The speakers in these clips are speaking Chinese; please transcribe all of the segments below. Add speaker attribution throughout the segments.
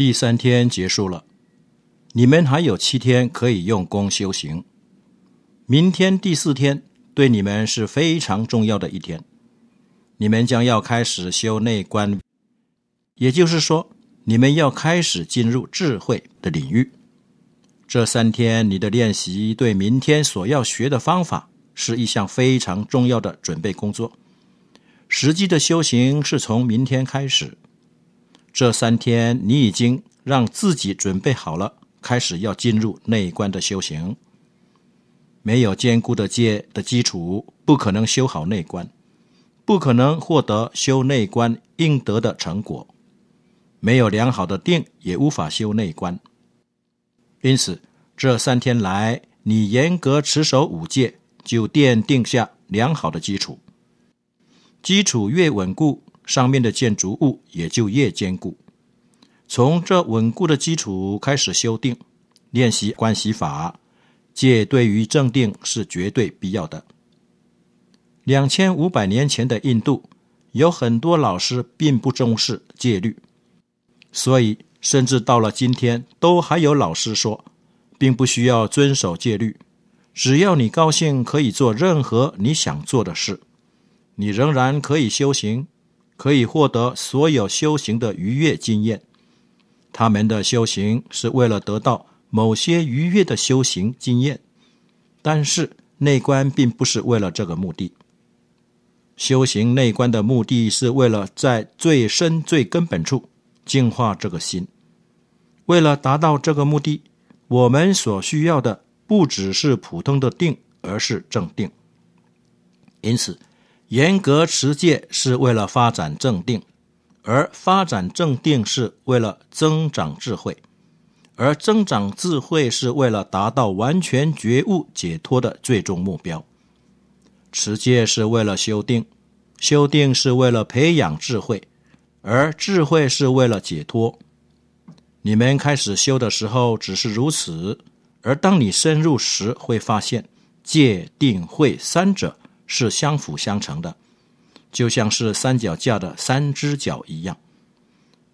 Speaker 1: 第三天结束了，你们还有七天可以用功修行。明天第四天对你们是非常重要的一天，你们将要开始修内观，也就是说，你们要开始进入智慧的领域。这三天你的练习对明天所要学的方法是一项非常重要的准备工作。实际的修行是从明天开始。这三天，你已经让自己准备好了，开始要进入内观的修行。没有坚固的戒的基础，不可能修好内观，不可能获得修内观应得的成果。没有良好的定，也无法修内观。因此，这三天来，你严格持守五戒，就奠定下良好的基础。基础越稳固。上面的建筑物也就越坚固。从这稳固的基础开始，修订，练习关系法，戒对于正定是绝对必要的。两千五百年前的印度，有很多老师并不重视戒律，所以甚至到了今天，都还有老师说，并不需要遵守戒律，只要你高兴，可以做任何你想做的事，你仍然可以修行。可以获得所有修行的愉悦经验。他们的修行是为了得到某些愉悦的修行经验，但是内观并不是为了这个目的。修行内观的目的是为了在最深最根本处净化这个心。为了达到这个目的，我们所需要的不只是普通的定，而是正定。因此。严格持戒是为了发展正定，而发展正定是为了增长智慧，而增长智慧是为了达到完全觉悟解脱的最终目标。持戒是为了修定，修定是为了培养智慧，而智慧是为了解脱。你们开始修的时候只是如此，而当你深入时会发现戒、定、慧三者。是相辅相成的，就像是三脚架的三只脚一样。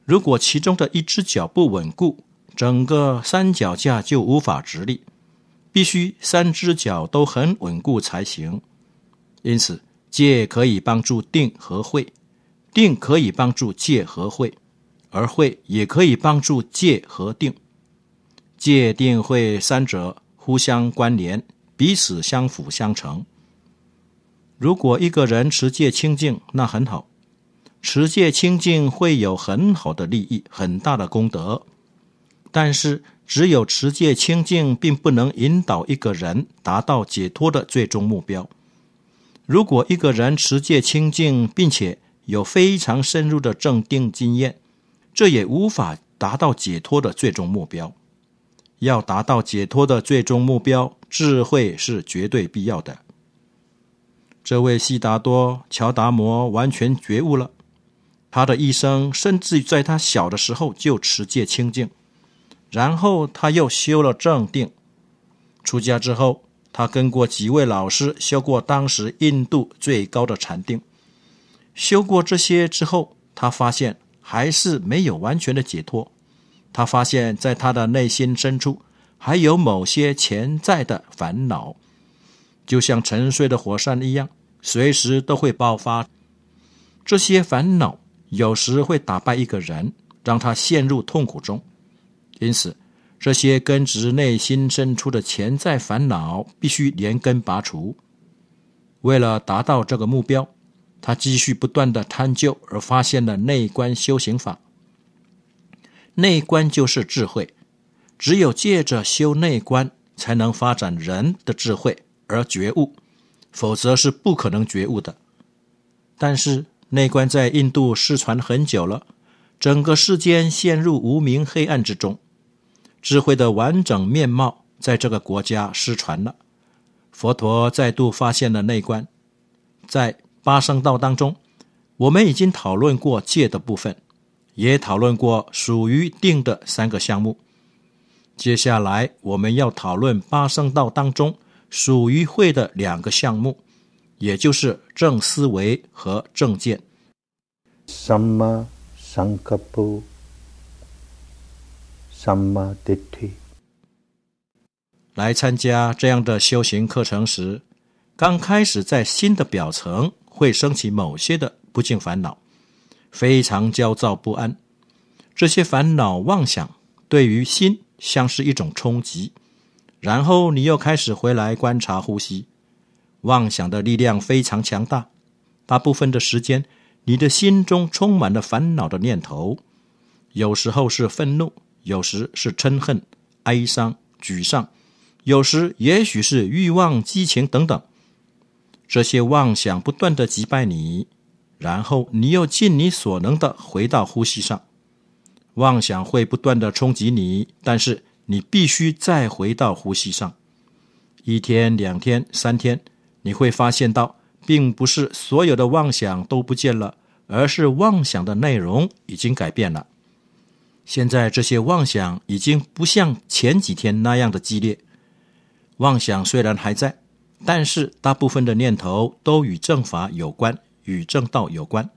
Speaker 1: 如果其中的一只脚不稳固，整个三脚架就无法直立，必须三只脚都很稳固才行。因此，戒可以帮助定和慧，定可以帮助戒和慧，而慧也可以帮助戒和定。戒、定、慧三者互相关联，彼此相辅相成。如果一个人持戒清净，那很好，持戒清净会有很好的利益、很大的功德。但是，只有持戒清净，并不能引导一个人达到解脱的最终目标。如果一个人持戒清净，并且有非常深入的正定经验，这也无法达到解脱的最终目标。要达到解脱的最终目标，智慧是绝对必要的。这位悉达多乔达摩完全觉悟了，他的一生甚至在他小的时候就持戒清净，然后他又修了正定。出家之后，他跟过几位老师修过当时印度最高的禅定，修过这些之后，他发现还是没有完全的解脱。他发现在他的内心深处还有某些潜在的烦恼。就像沉睡的火山一样，随时都会爆发。这些烦恼有时会打败一个人，让他陷入痛苦中。因此，这些根植内心深处的潜在烦恼必须连根拔除。为了达到这个目标，他继续不断的探究，而发现了内观修行法。内观就是智慧，只有借着修内观，才能发展人的智慧。而觉悟，否则是不可能觉悟的。但是内观在印度失传很久了，整个世间陷入无明黑暗之中，智慧的完整面貌在这个国家失传了。佛陀再度发现了内观，在八圣道当中，我们已经讨论过戒的部分，也讨论过属于定的三个项目。接下来我们要讨论八圣道当中。属于会的两个项目，也就是正思维和正见。来参加这样的修行课程时，刚开始在心的表层会升起某些的不净烦恼，非常焦躁不安。这些烦恼妄想对于心像是一种冲击。然后你又开始回来观察呼吸，妄想的力量非常强大。大部分的时间，你的心中充满了烦恼的念头，有时候是愤怒，有时是嗔恨、哀伤、沮丧，有时也许是欲望、激情等等。这些妄想不断的击败你，然后你又尽你所能的回到呼吸上。妄想会不断的冲击你，但是。你必须再回到呼吸上，一天、两天、三天，你会发现到，并不是所有的妄想都不见了，而是妄想的内容已经改变了。现在这些妄想已经不像前几天那样的激烈。妄想虽然还在，但是大部分的念头都与正法有关，与正道有关。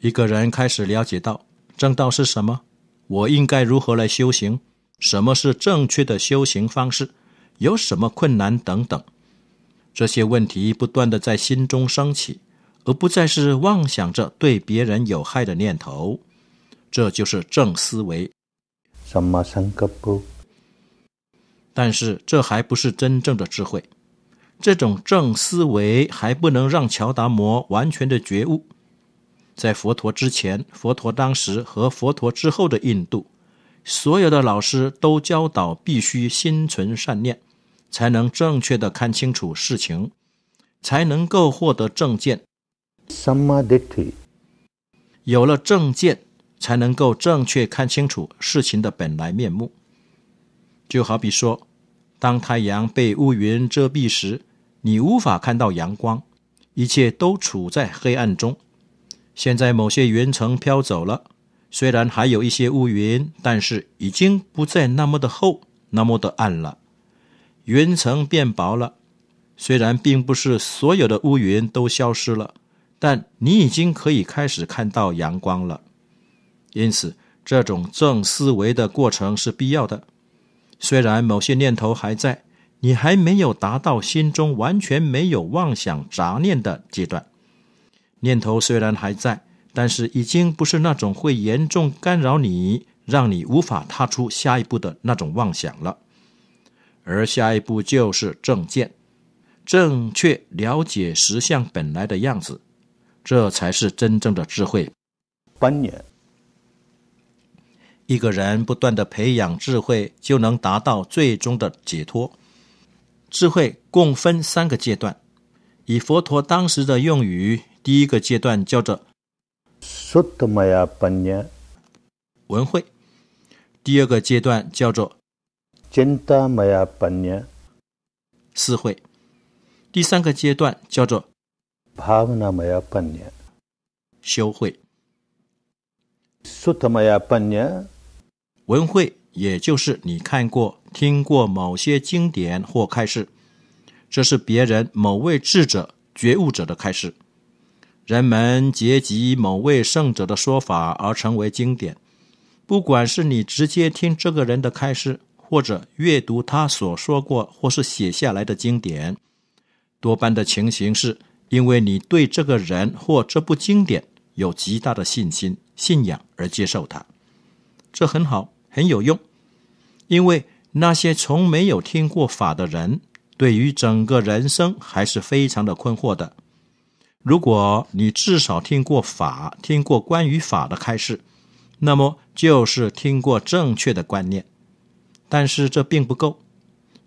Speaker 1: 一个人开始了解到正道是什么，我应该如何来修行。什么是正确的修行方式？有什么困难等等？这些问题不断的在心中升起，而不再是妄想着对别人有害的念头，这就是正思维。什么三个不？但是这还不是真正的智慧，这种正思维还不能让乔达摩完全的觉悟。在佛陀之前，佛陀当时和佛陀之后的印度。所有的老师都教导必须心存善念，才能正确的看清楚事情，才能够获得正见。有了正见，才能够正确看清楚事情的本来面目。就好比说，当太阳被乌云遮蔽时，你无法看到阳光，一切都处在黑暗中。现在某些云层飘走了。虽然还有一些乌云，但是已经不再那么的厚、那么的暗了，云层变薄了。虽然并不是所有的乌云都消失了，但你已经可以开始看到阳光了。因此，这种正思维的过程是必要的。虽然某些念头还在，你还没有达到心中完全没有妄想杂念的阶段，念头虽然还在。但是已经不是那种会严重干扰你、让你无法踏出下一步的那种妄想了。而下一步就是正见，正确了解实相本来的样子，这才是真正的智慧。观念。一个人不断的培养智慧，就能达到最终的解脱。智慧共分三个阶段，以佛陀当时的用语，第一个阶段叫做。苏特玛呀，本年文会；第二个阶段叫做金打没呀，本年四会；第三个阶段叫做抛那没呀，八年修会。苏特玛呀，八年文会，也就是你看过、听过某些经典或开示，这是别人某位智者、觉悟者的开示。人们结集某位圣者的说法而成为经典，不管是你直接听这个人的开示，或者阅读他所说过或是写下来的经典，多半的情形是因为你对这个人或这部经典有极大的信心、信仰而接受它。这很好，很有用，因为那些从没有听过法的人，对于整个人生还是非常的困惑的。如果你至少听过法，听过关于法的开示，那么就是听过正确的观念。但是这并不够，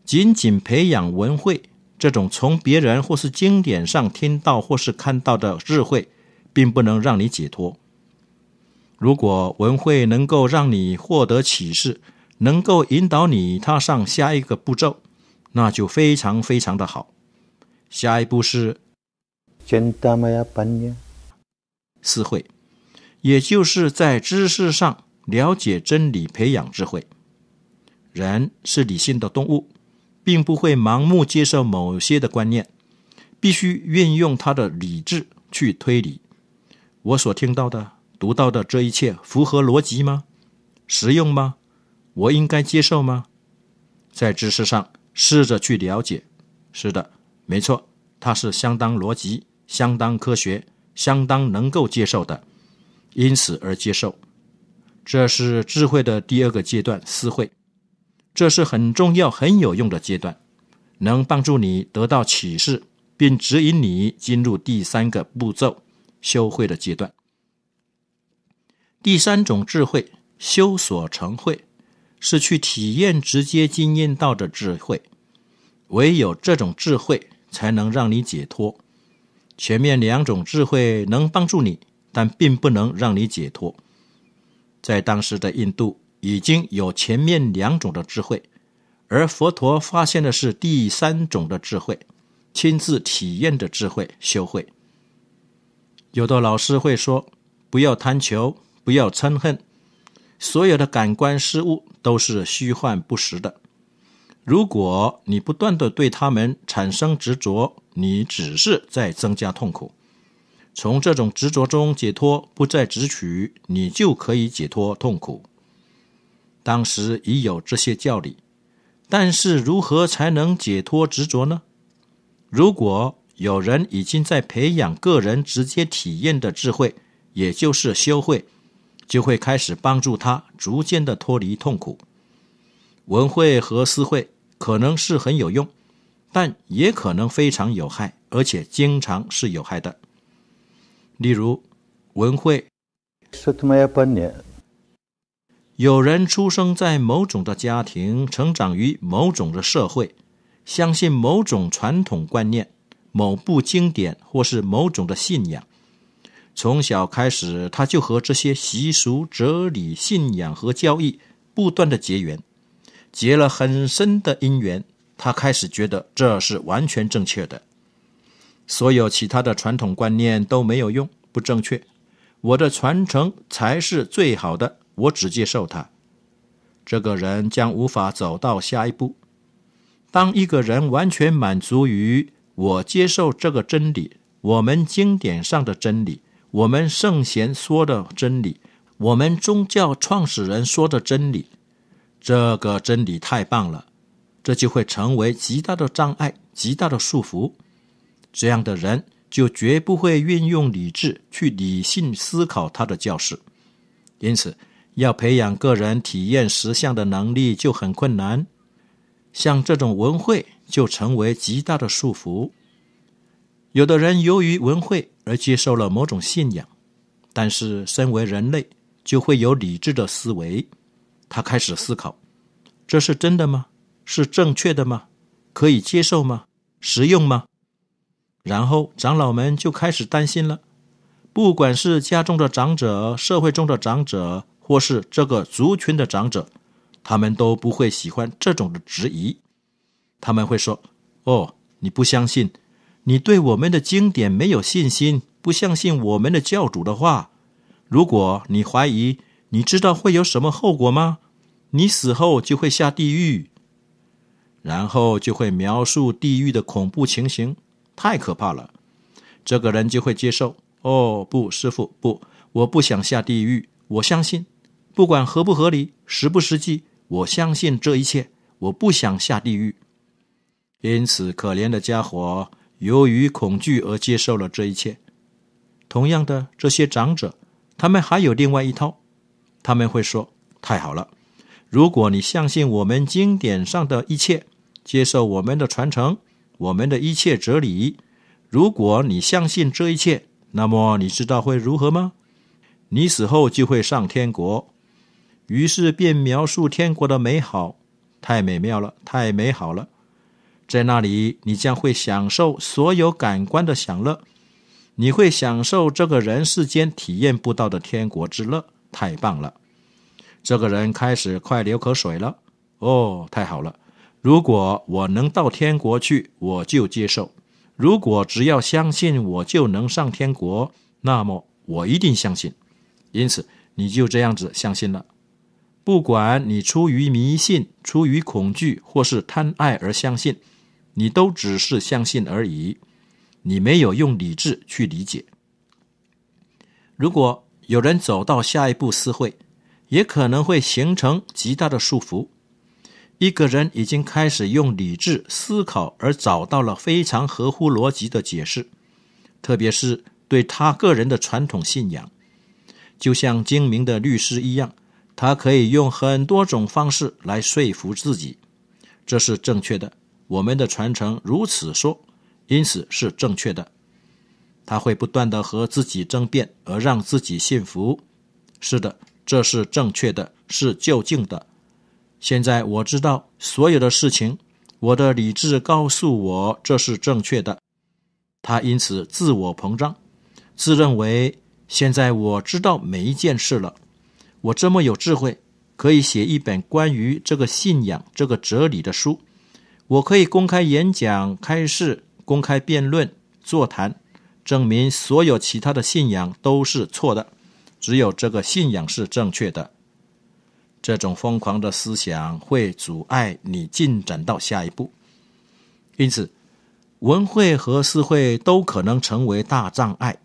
Speaker 1: 仅仅培养文慧这种从别人或是经典上听到或是看到的智慧，并不能让你解脱。如果文慧能够让你获得启示，能够引导你踏上下一个步骤，那就非常非常的好。下一步是。智慧，也就是在知识上了解真理，培养智慧。人是理性的动物，并不会盲目接受某些的观念，必须运用他的理智去推理。我所听到的、读到的这一切，符合逻辑吗？实用吗？我应该接受吗？在知识上试着去了解。是的，没错，它是相当逻辑。相当科学，相当能够接受的，因此而接受，这是智慧的第二个阶段，思慧，这是很重要、很有用的阶段，能帮助你得到启示，并指引你进入第三个步骤，修慧的阶段。第三种智慧，修所成慧，是去体验直接经验到的智慧，唯有这种智慧才能让你解脱。前面两种智慧能帮助你，但并不能让你解脱。在当时的印度已经有前面两种的智慧，而佛陀发现的是第三种的智慧，亲自体验的智慧修会。有的老师会说：“不要贪求，不要嗔恨，所有的感官事物都是虚幻不实的。”如果你不断的对他们产生执着，你只是在增加痛苦。从这种执着中解脱，不再执取，你就可以解脱痛苦。当时已有这些教理，但是如何才能解脱执着呢？如果有人已经在培养个人直接体验的智慧，也就是修会，就会开始帮助他逐渐的脱离痛苦。文会和私会可能是很有用，但也可能非常有害，而且经常是有害的。例如，文会，有人出生在某种的家庭，成长于某种的社会，相信某种传统观念、某部经典或是某种的信仰。从小开始，他就和这些习俗、哲理、信仰和交易不断的结缘。结了很深的因缘，他开始觉得这是完全正确的，所有其他的传统观念都没有用，不正确。我的传承才是最好的，我只接受它。这个人将无法走到下一步。当一个人完全满足于我接受这个真理，我们经典上的真理，我们圣贤说的真理，我们宗教创始人说的真理。这个真理太棒了，这就会成为极大的障碍，极大的束缚。这样的人就绝不会运用理智去理性思考他的教室。因此，要培养个人体验实相的能力就很困难。像这种文会就成为极大的束缚。有的人由于文会而接受了某种信仰，但是身为人类，就会有理智的思维。他开始思考，这是真的吗？是正确的吗？可以接受吗？实用吗？然后长老们就开始担心了。不管是家中的长者、社会中的长者，或是这个族群的长者，他们都不会喜欢这种的质疑。他们会说：“哦，你不相信？你对我们的经典没有信心？不相信我们的教主的话？如果你怀疑……”你知道会有什么后果吗？你死后就会下地狱，然后就会描述地狱的恐怖情形，太可怕了。这个人就会接受。哦，不，师傅，不，我不想下地狱。我相信，不管合不合理，实不实际，我相信这一切。我不想下地狱。因此，可怜的家伙由于恐惧而接受了这一切。同样的，这些长者，他们还有另外一套。他们会说：“太好了，如果你相信我们经典上的一切，接受我们的传承，我们的一切哲理。如果你相信这一切，那么你知道会如何吗？你死后就会上天国。于是便描述天国的美好，太美妙了，太美好了。在那里，你将会享受所有感官的享乐，你会享受这个人世间体验不到的天国之乐。”太棒了，这个人开始快流口水了。哦，太好了！如果我能到天国去，我就接受。如果只要相信我就能上天国，那么我一定相信。因此，你就这样子相信了。不管你出于迷信、出于恐惧，或是贪爱而相信，你都只是相信而已，你没有用理智去理解。如果。有人走到下一步私会，也可能会形成极大的束缚。一个人已经开始用理智思考，而找到了非常合乎逻辑的解释，特别是对他个人的传统信仰。就像精明的律师一样，他可以用很多种方式来说服自己，这是正确的。我们的传承如此说，因此是正确的。他会不断的和自己争辩，而让自己信服。是的，这是正确的，是就近的。现在我知道所有的事情。我的理智告诉我这是正确的。他因此自我膨胀，自认为现在我知道每一件事了。我这么有智慧，可以写一本关于这个信仰、这个哲理的书。我可以公开演讲、开示、公开辩论、座谈。证明所有其他的信仰都是错的，只有这个信仰是正确的。这种疯狂的思想会阻碍你进展到下一步，因此文会和私会都可能成为大障碍。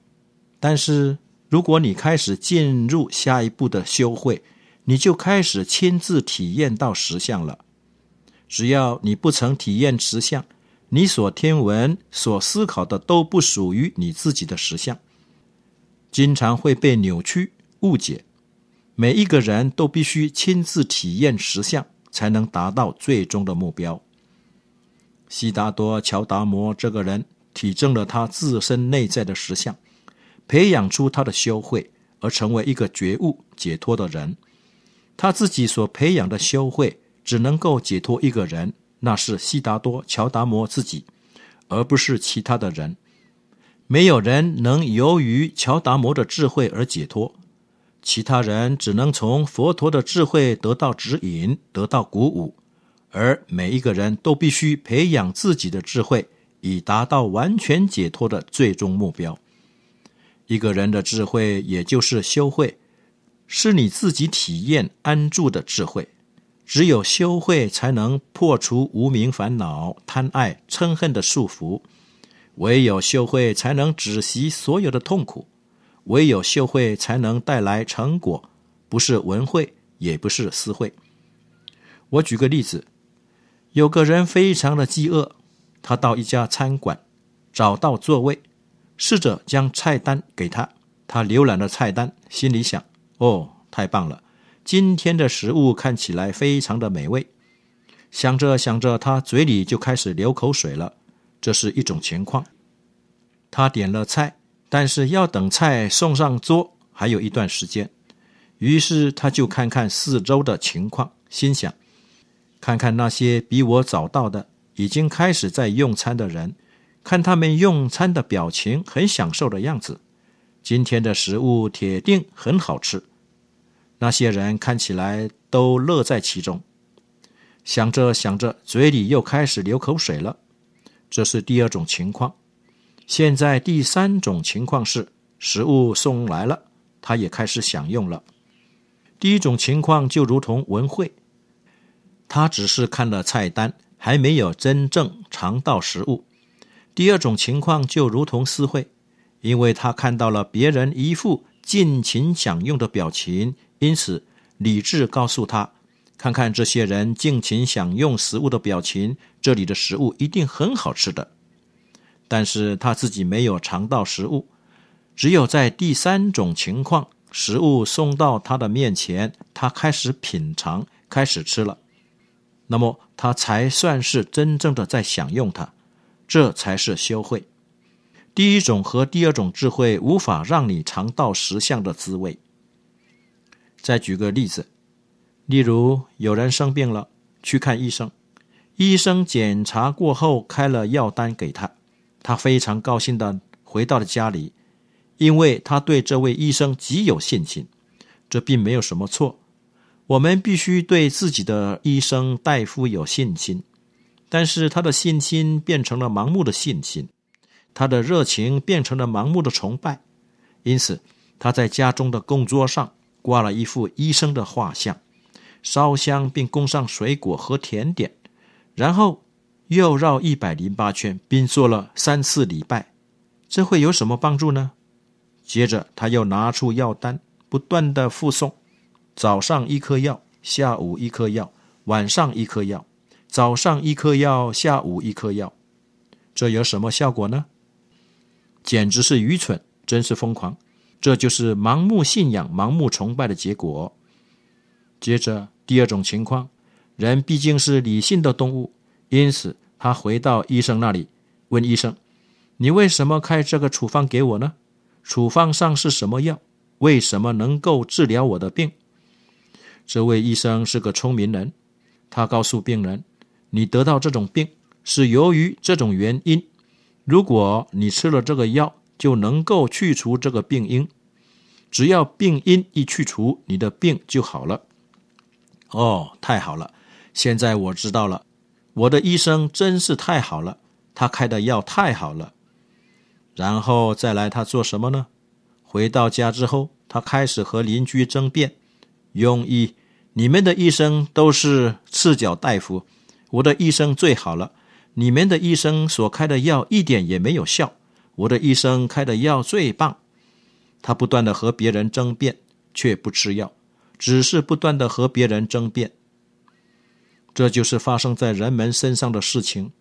Speaker 1: 但是，如果你开始进入下一步的修会，你就开始亲自体验到实相了。只要你不曾体验实相。你所听闻、所思考的都不属于你自己的实相，经常会被扭曲、误解。每一个人都必须亲自体验实相，才能达到最终的目标。悉达多乔达摩这个人体证了他自身内在的实相，培养出他的修会，而成为一个觉悟解脱的人。他自己所培养的修会，只能够解脱一个人。那是悉达多乔达摩自己，而不是其他的人。没有人能由于乔达摩的智慧而解脱，其他人只能从佛陀的智慧得到指引、得到鼓舞，而每一个人都必须培养自己的智慧，以达到完全解脱的最终目标。一个人的智慧，也就是修慧，是你自己体验安住的智慧。只有修慧才能破除无名烦恼、贪爱、嗔恨的束缚；唯有修慧才能止息所有的痛苦；唯有修慧才能带来成果，不是文慧，也不是私慧。我举个例子：有个人非常的饥饿，他到一家餐馆，找到座位，试着将菜单给他，他浏览了菜单，心里想：“哦，太棒了。”今天的食物看起来非常的美味，想着想着，他嘴里就开始流口水了。这是一种情况。他点了菜，但是要等菜送上桌，还有一段时间。于是他就看看四周的情况，心想：看看那些比我早到的、已经开始在用餐的人，看他们用餐的表情，很享受的样子。今天的食物铁定很好吃。那些人看起来都乐在其中，想着想着，嘴里又开始流口水了。这是第二种情况。现在第三种情况是，食物送来了，他也开始享用了。第一种情况就如同文慧，他只是看了菜单，还没有真正尝到食物。第二种情况就如同思慧，因为他看到了别人一副尽情享用的表情。因此，理智告诉他：“看看这些人尽情享用食物的表情，这里的食物一定很好吃的。”但是他自己没有尝到食物，只有在第三种情况，食物送到他的面前，他开始品尝，开始吃了，那么他才算是真正的在享用它，这才是修慧。第一种和第二种智慧无法让你尝到实相的滋味。再举个例子，例如有人生病了，去看医生，医生检查过后开了药单给他，他非常高兴的回到了家里，因为他对这位医生极有信心，这并没有什么错。我们必须对自己的医生大夫有信心，但是他的信心变成了盲目的信心，他的热情变成了盲目的崇拜，因此他在家中的供桌上。挂了一副医生的画像，烧香并供上水果和甜点，然后又绕一百零八圈，并做了三次礼拜，这会有什么帮助呢？接着他又拿出药单，不断的附送，早上一颗药，下午一颗药，晚上一颗药，早上一颗药，下午一颗药，这有什么效果呢？简直是愚蠢，真是疯狂。这就是盲目信仰、盲目崇拜的结果。接着，第二种情况，人毕竟是理性的动物，因此他回到医生那里，问医生：“你为什么开这个处方给我呢？处方上是什么药？为什么能够治疗我的病？”这位医生是个聪明人，他告诉病人：“你得到这种病是由于这种原因，如果你吃了这个药，就能够去除这个病因。”只要病因一去除，你的病就好了。哦，太好了！现在我知道了，我的医生真是太好了，他开的药太好了。然后再来他做什么呢？回到家之后，他开始和邻居争辩：“庸医，你们的医生都是赤脚大夫，我的医生最好了。你们的医生所开的药一点也没有效，我的医生开的药最棒。”他不断的和别人争辩，却不吃药，只是不断的和别人争辩。这就是发生在人们身上的事情。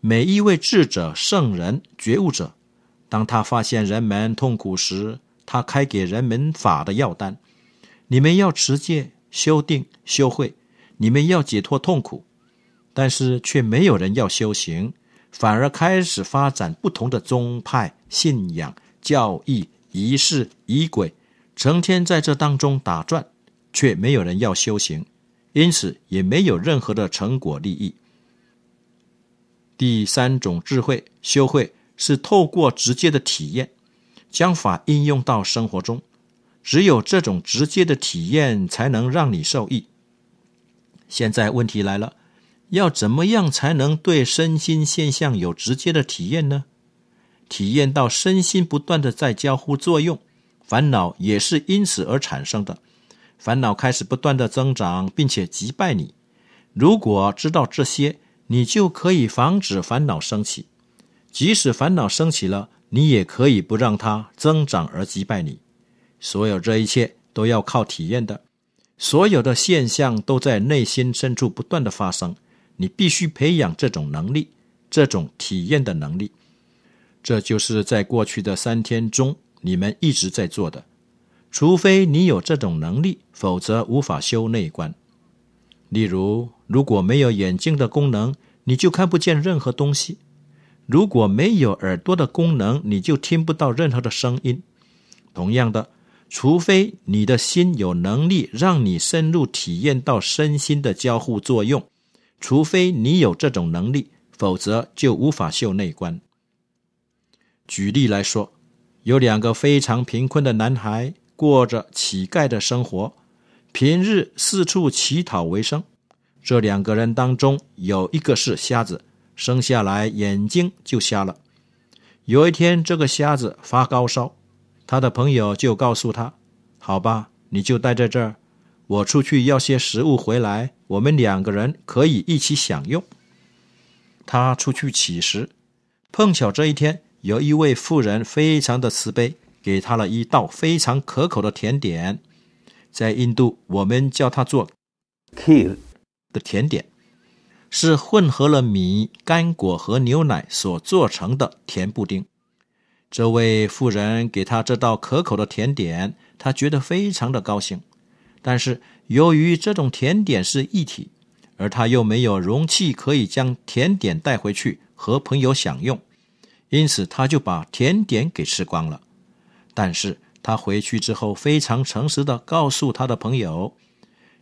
Speaker 1: 每一位智者、圣人、觉悟者，当他发现人们痛苦时，他开给人们法的药单。你们要持戒、修定、修慧，你们要解脱痛苦，但是却没有人要修行，反而开始发展不同的宗派、信仰、教义。疑是疑鬼，成天在这当中打转，却没有人要修行，因此也没有任何的成果利益。第三种智慧修慧是透过直接的体验，将法应用到生活中。只有这种直接的体验，才能让你受益。现在问题来了，要怎么样才能对身心现象有直接的体验呢？体验到身心不断的在交互作用，烦恼也是因此而产生的。烦恼开始不断的增长，并且击败你。如果知道这些，你就可以防止烦恼升起。即使烦恼升起了，你也可以不让它增长而击败你。所有这一切都要靠体验的，所有的现象都在内心深处不断的发生。你必须培养这种能力，这种体验的能力。这就是在过去的三天中你们一直在做的。除非你有这种能力，否则无法修内观。例如，如果没有眼睛的功能，你就看不见任何东西；如果没有耳朵的功能，你就听不到任何的声音。同样的，除非你的心有能力让你深入体验到身心的交互作用，除非你有这种能力，否则就无法修内观。举例来说，有两个非常贫困的男孩，过着乞丐的生活，平日四处乞讨为生。这两个人当中有一个是瞎子，生下来眼睛就瞎了。有一天，这个瞎子发高烧，他的朋友就告诉他：“好吧，你就待在这儿，我出去要些食物回来，我们两个人可以一起享用。”他出去乞食，碰巧这一天。有一位富人非常的慈悲，给他了一道非常可口的甜点，在印度我们叫它做 “kheer” 的甜点，是混合了米、干果和牛奶所做成的甜布丁。这位富人给他这道可口的甜点，他觉得非常的高兴。但是由于这种甜点是一体，而他又没有容器可以将甜点带回去和朋友享用。因此，他就把甜点给吃光了。但是他回去之后，非常诚实的告诉他的朋友：“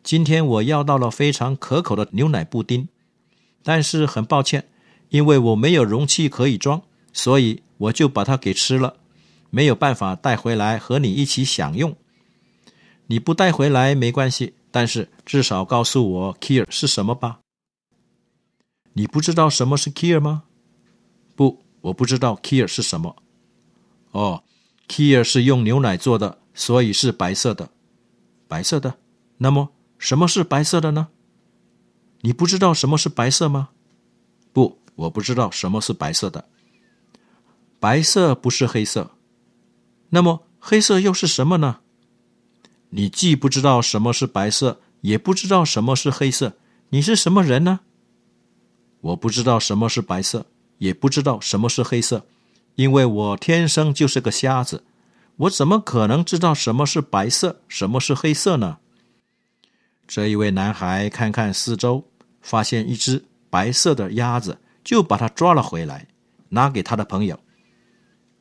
Speaker 1: 今天我要到了非常可口的牛奶布丁，但是很抱歉，因为我没有容器可以装，所以我就把它给吃了，没有办法带回来和你一起享用。你不带回来没关系，但是至少告诉我 ‘care’ 是什么吧。你不知道什么是 ‘care’ 吗？”我不知道 kier 是什么，哦，kier 是用牛奶做的，所以是白色的，白色的。那么什么是白色的呢？你不知道什么是白色吗？不，我不知道什么是白色的。白色不是黑色，那么黑色又是什么呢？你既不知道什么是白色，也不知道什么是黑色，你是什么人呢？我不知道什么是白色。也不知道什么是黑色，因为我天生就是个瞎子，我怎么可能知道什么是白色，什么是黑色呢？这一位男孩看看四周，发现一只白色的鸭子，就把它抓了回来，拿给他的朋友。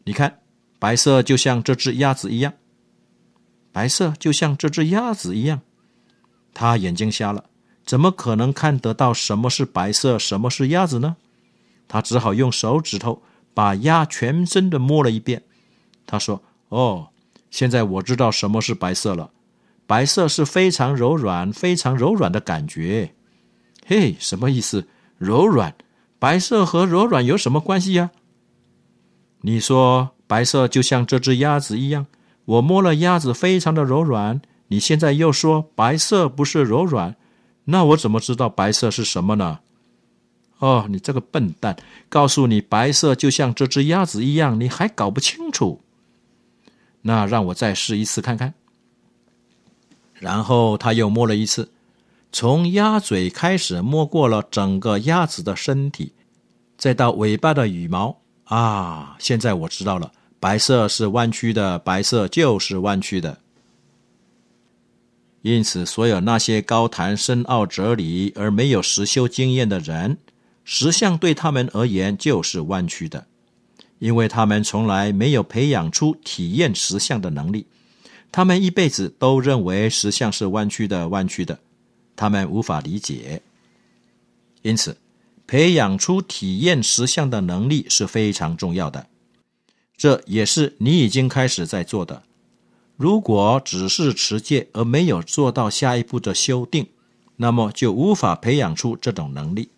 Speaker 1: 你看，白色就像这只鸭子一样，白色就像这只鸭子一样。他眼睛瞎了，怎么可能看得到什么是白色，什么是鸭子呢？他只好用手指头把鸭全身的摸了一遍。他说：“哦，现在我知道什么是白色了。白色是非常柔软、非常柔软的感觉。嘿，什么意思？柔软？白色和柔软有什么关系啊？你说白色就像这只鸭子一样，我摸了鸭子，非常的柔软。你现在又说白色不是柔软，那我怎么知道白色是什么呢？”哦，你这个笨蛋！告诉你，白色就像这只鸭子一样，你还搞不清楚。那让我再试一次看看。然后他又摸了一次，从鸭嘴开始摸过了整个鸭子的身体，再到尾巴的羽毛。啊，现在我知道了，白色是弯曲的，白色就是弯曲的。因此，所有那些高谈深奥哲理而没有实修经验的人。实相对他们而言就是弯曲的，因为他们从来没有培养出体验实相的能力。他们一辈子都认为实相是弯曲的，弯曲的，他们无法理解。因此，培养出体验实相的能力是非常重要的。这也是你已经开始在做的。如果只是持戒而没有做到下一步的修订，那么就无法培养出这种能力。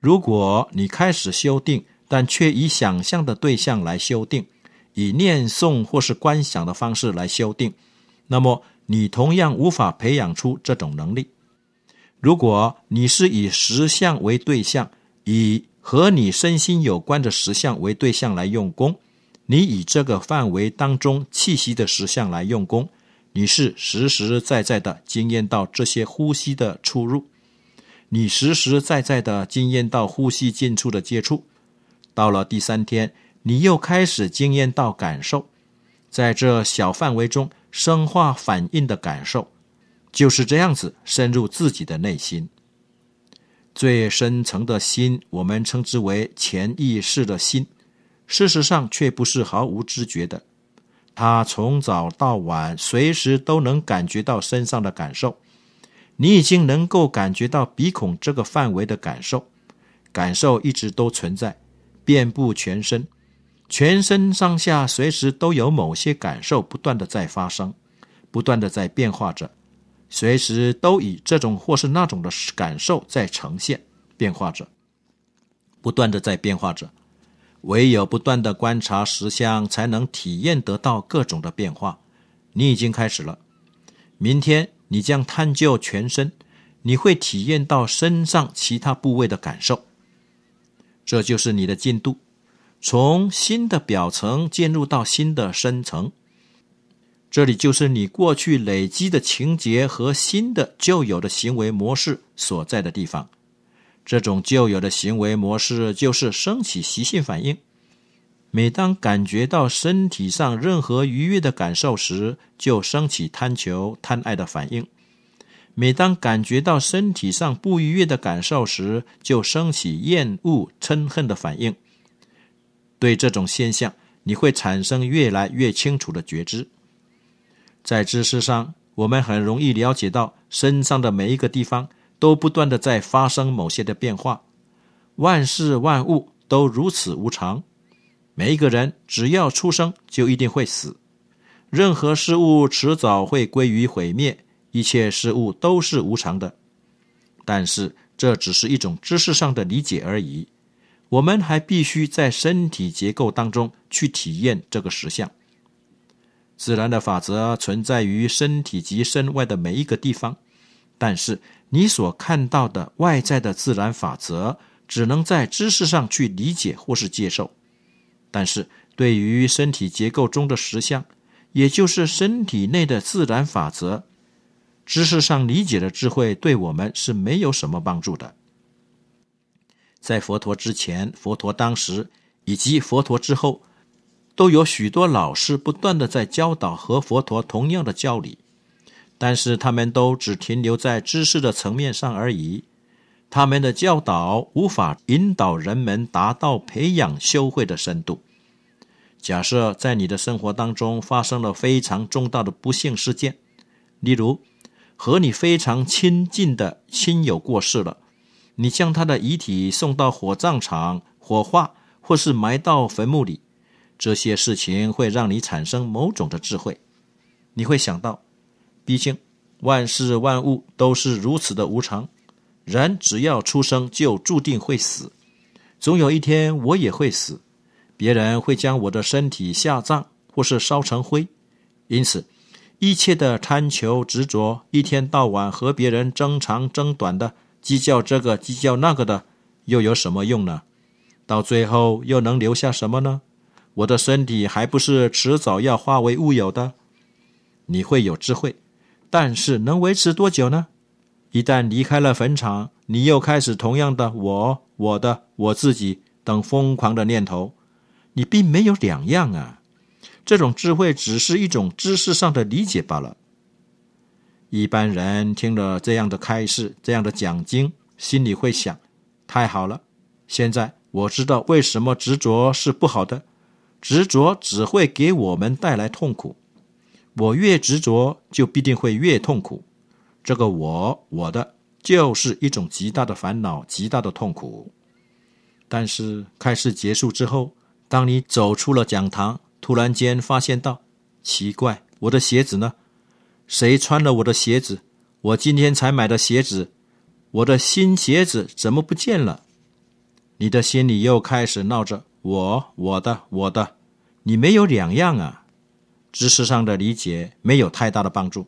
Speaker 1: 如果你开始修订，但却以想象的对象来修订，以念诵或是观想的方式来修订，那么你同样无法培养出这种能力。如果你是以实相为对象，以和你身心有关的实相为对象来用功，你以这个范围当中气息的实相来用功，你是实实在在的经验到这些呼吸的出入。你实实在在的经验到呼吸进出的接触，到了第三天，你又开始经验到感受，在这小范围中生化反应的感受，就是这样子深入自己的内心。最深层的心，我们称之为潜意识的心，事实上却不是毫无知觉的，他从早到晚，随时都能感觉到身上的感受。你已经能够感觉到鼻孔这个范围的感受，感受一直都存在，遍布全身，全身上下随时都有某些感受不断的在发生，不断的在变化着，随时都以这种或是那种的感受在呈现变化着，不断的在变化着，唯有不断的观察实相，才能体验得到各种的变化。你已经开始了，明天。你将探究全身，你会体验到身上其他部位的感受。这就是你的进度，从新的表层进入到新的深层。这里就是你过去累积的情节和新的旧有的行为模式所在的地方。这种旧有的行为模式就是升起习性反应。每当感觉到身体上任何愉悦的感受时，就升起贪求、贪爱的反应；每当感觉到身体上不愉悦的感受时，就升起厌恶、嗔恨的反应。对这种现象，你会产生越来越清楚的觉知。在知识上，我们很容易了解到，身上的每一个地方都不断的在发生某些的变化，万事万物都如此无常。每一个人只要出生就一定会死，任何事物迟早会归于毁灭，一切事物都是无常的。但是这只是一种知识上的理解而已，我们还必须在身体结构当中去体验这个实相。自然的法则存在于身体及身外的每一个地方，但是你所看到的外在的自然法则只能在知识上去理解或是接受。但是对于身体结构中的实相，也就是身体内的自然法则，知识上理解的智慧，对我们是没有什么帮助的。在佛陀之前，佛陀当时以及佛陀之后，都有许多老师不断的在教导和佛陀同样的教理，但是他们都只停留在知识的层面上而已。他们的教导无法引导人们达到培养修慧的深度。假设在你的生活当中发生了非常重大的不幸事件，例如和你非常亲近的亲友过世了，你将他的遗体送到火葬场火化，或是埋到坟墓里，这些事情会让你产生某种的智慧。你会想到，毕竟万事万物都是如此的无常。人只要出生，就注定会死，总有一天我也会死，别人会将我的身体下葬，或是烧成灰。因此，一切的贪求执着，一天到晚和别人争长争短的，计较这个，计较那个的，又有什么用呢？到最后又能留下什么呢？我的身体还不是迟早要化为乌有的？你会有智慧，但是能维持多久呢？一旦离开了坟场，你又开始同样的“我、我的、我自己”等疯狂的念头。你并没有两样啊！这种智慧只是一种知识上的理解罢了。一般人听了这样的开示、这样的讲经，心里会想：“太好了，现在我知道为什么执着是不好的，执着只会给我们带来痛苦。我越执着，就必定会越痛苦。”这个我我的就是一种极大的烦恼，极大的痛苦。但是开始结束之后，当你走出了讲堂，突然间发现到奇怪，我的鞋子呢？谁穿了我的鞋子？我今天才买的鞋子，我的新鞋子怎么不见了？你的心里又开始闹着我我的我的，你没有两样啊。知识上的理解没有太大的帮助。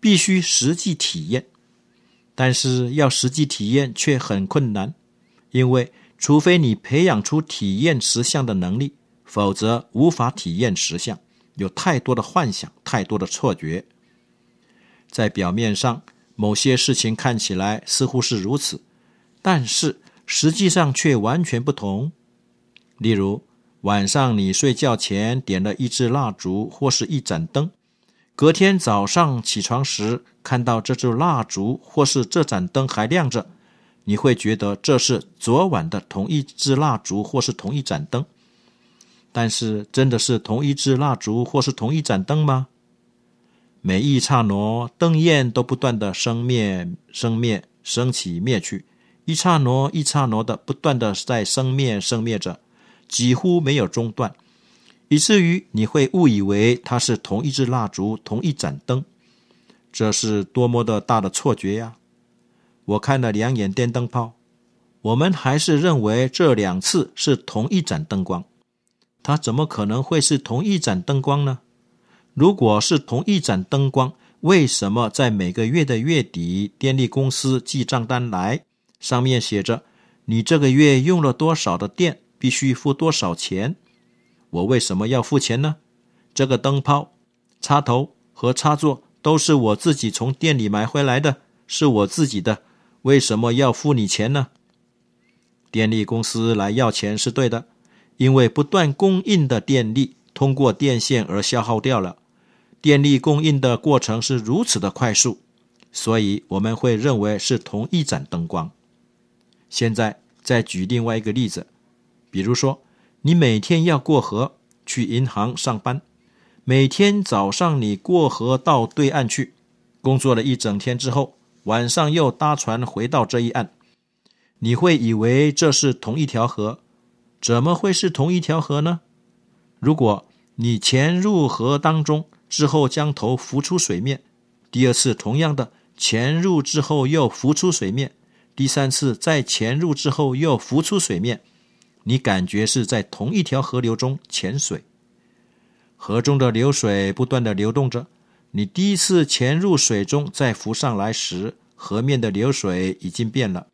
Speaker 1: 必须实际体验，但是要实际体验却很困难，因为除非你培养出体验实相的能力，否则无法体验实相。有太多的幻想，太多的错觉，在表面上，某些事情看起来似乎是如此，但是实际上却完全不同。例如，晚上你睡觉前点了一支蜡烛或是一盏灯。隔天早上起床时，看到这支蜡烛或是这盏灯还亮着，你会觉得这是昨晚的同一支蜡烛或是同一盏灯。但是，真的是同一支蜡烛或是同一盏灯吗？每一刹那，灯焰都不断的生灭、生灭、升起、灭去，一刹那、一刹那的不断的在生灭、生灭着，几乎没有中断。以至于你会误以为它是同一支蜡烛、同一盏灯，这是多么的大的错觉呀！我看了两眼电灯泡，我们还是认为这两次是同一盏灯光。它怎么可能会是同一盏灯光呢？如果是同一盏灯光，为什么在每个月的月底，电力公司寄账单来，上面写着你这个月用了多少的电，必须付多少钱？我为什么要付钱呢？这个灯泡、插头和插座都是我自己从店里买回来的，是我自己的，为什么要付你钱呢？电力公司来要钱是对的，因为不断供应的电力通过电线而消耗掉了。电力供应的过程是如此的快速，所以我们会认为是同一盏灯光。现在再举另外一个例子，比如说。你每天要过河去银行上班，每天早上你过河到对岸去，工作了一整天之后，晚上又搭船回到这一岸，你会以为这是同一条河，怎么会是同一条河呢？如果你潜入河当中之后将头浮出水面，第二次同样的潜入之后又浮出水面，第三次再潜入之后又浮出水面。你感觉是在同一条河流中潜水，河中的流水不断的流动着。你第一次潜入水中再浮上来时，河面的流水已经变了，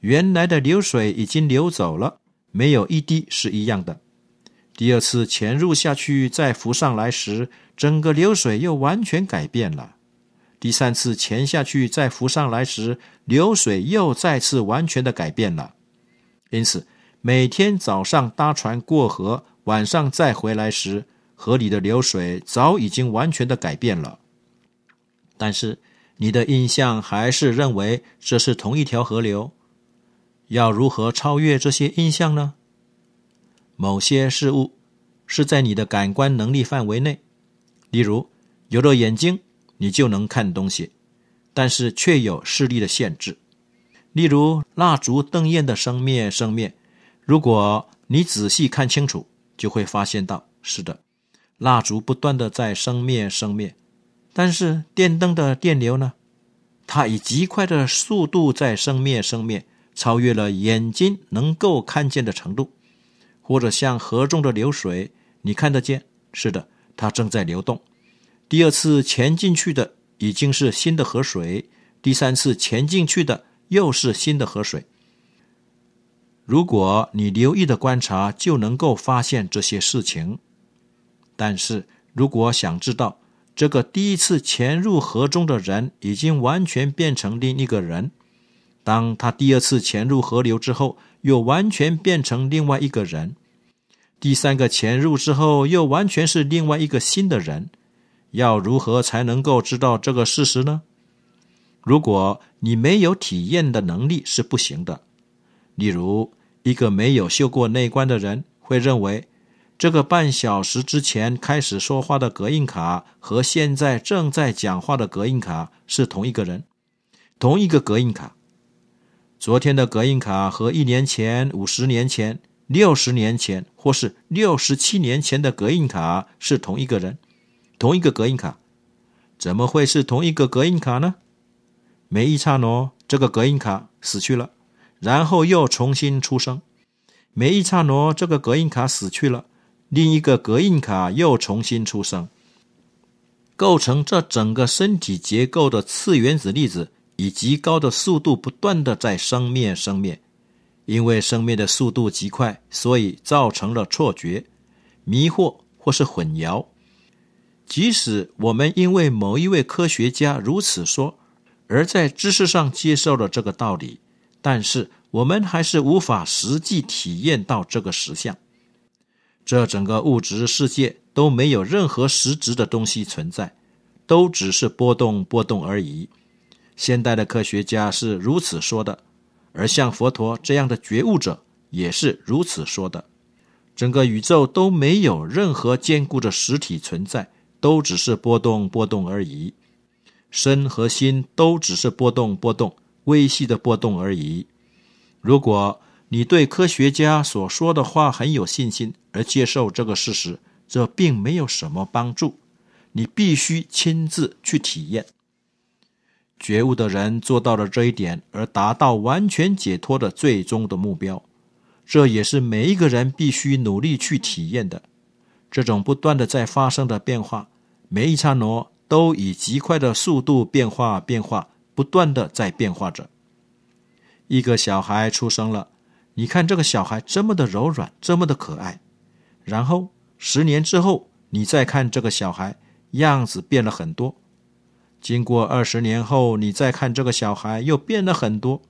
Speaker 1: 原来的流水已经流走了，没有一滴是一样的。第二次潜入下去再浮上来时，整个流水又完全改变了。第三次潜下去再浮上来时，流水又再次完全的改变了。因此。每天早上搭船过河，晚上再回来时，河里的流水早已经完全的改变了。但是你的印象还是认为这是同一条河流。要如何超越这些印象呢？某些事物是在你的感官能力范围内，例如有了眼睛，你就能看东西，但是却有视力的限制。例如蜡烛灯焰的生灭，生灭。如果你仔细看清楚，就会发现到是的，蜡烛不断的在生灭生灭，但是电灯的电流呢，它以极快的速度在生灭生灭，超越了眼睛能够看见的程度，或者像河中的流水，你看得见，是的，它正在流动。第二次潜进去的已经是新的河水，第三次潜进去的又是新的河水。如果你留意的观察，就能够发现这些事情。但是如果想知道这个第一次潜入河中的人已经完全变成另一个人，当他第二次潜入河流之后又完全变成另外一个人，第三个潜入之后又完全是另外一个新的人，要如何才能够知道这个事实呢？如果你没有体验的能力是不行的。例如，一个没有修过内观的人会认为，这个半小时之前开始说话的隔音卡和现在正在讲话的隔音卡是同一个人，同一个隔音卡。昨天的隔音卡和一年前、五十年前、六十年前或是六十七年前的隔音卡是同一个人，同一个隔音卡。怎么会是同一个隔音卡呢？没一刹那，这个隔音卡死去了。然后又重新出生，每一刹那，这个隔音卡死去了，另一个隔音卡又重新出生。构成这整个身体结构的次原子粒子，以极高的速度不断的在生灭生灭。因为生灭的速度极快，所以造成了错觉、迷惑或是混淆。即使我们因为某一位科学家如此说，而在知识上接受了这个道理。但是我们还是无法实际体验到这个实相。这整个物质世界都没有任何实质的东西存在，都只是波动波动而已。现代的科学家是如此说的，而像佛陀这样的觉悟者也是如此说的。整个宇宙都没有任何坚固的实体存在，都只是波动波动而已。身和心都只是波动波动。微细的波动而已。如果你对科学家所说的话很有信心而接受这个事实，这并没有什么帮助。你必须亲自去体验。觉悟的人做到了这一点，而达到完全解脱的最终的目标。这也是每一个人必须努力去体验的。这种不断的在发生的变化，每一刹那都以极快的速度变化变化。不断的在变化着。一个小孩出生了，你看这个小孩这么的柔软，这么的可爱。然后十年之后，你再看这个小孩，样子变了很多。经过二十年后，你再看这个小孩又变了很多。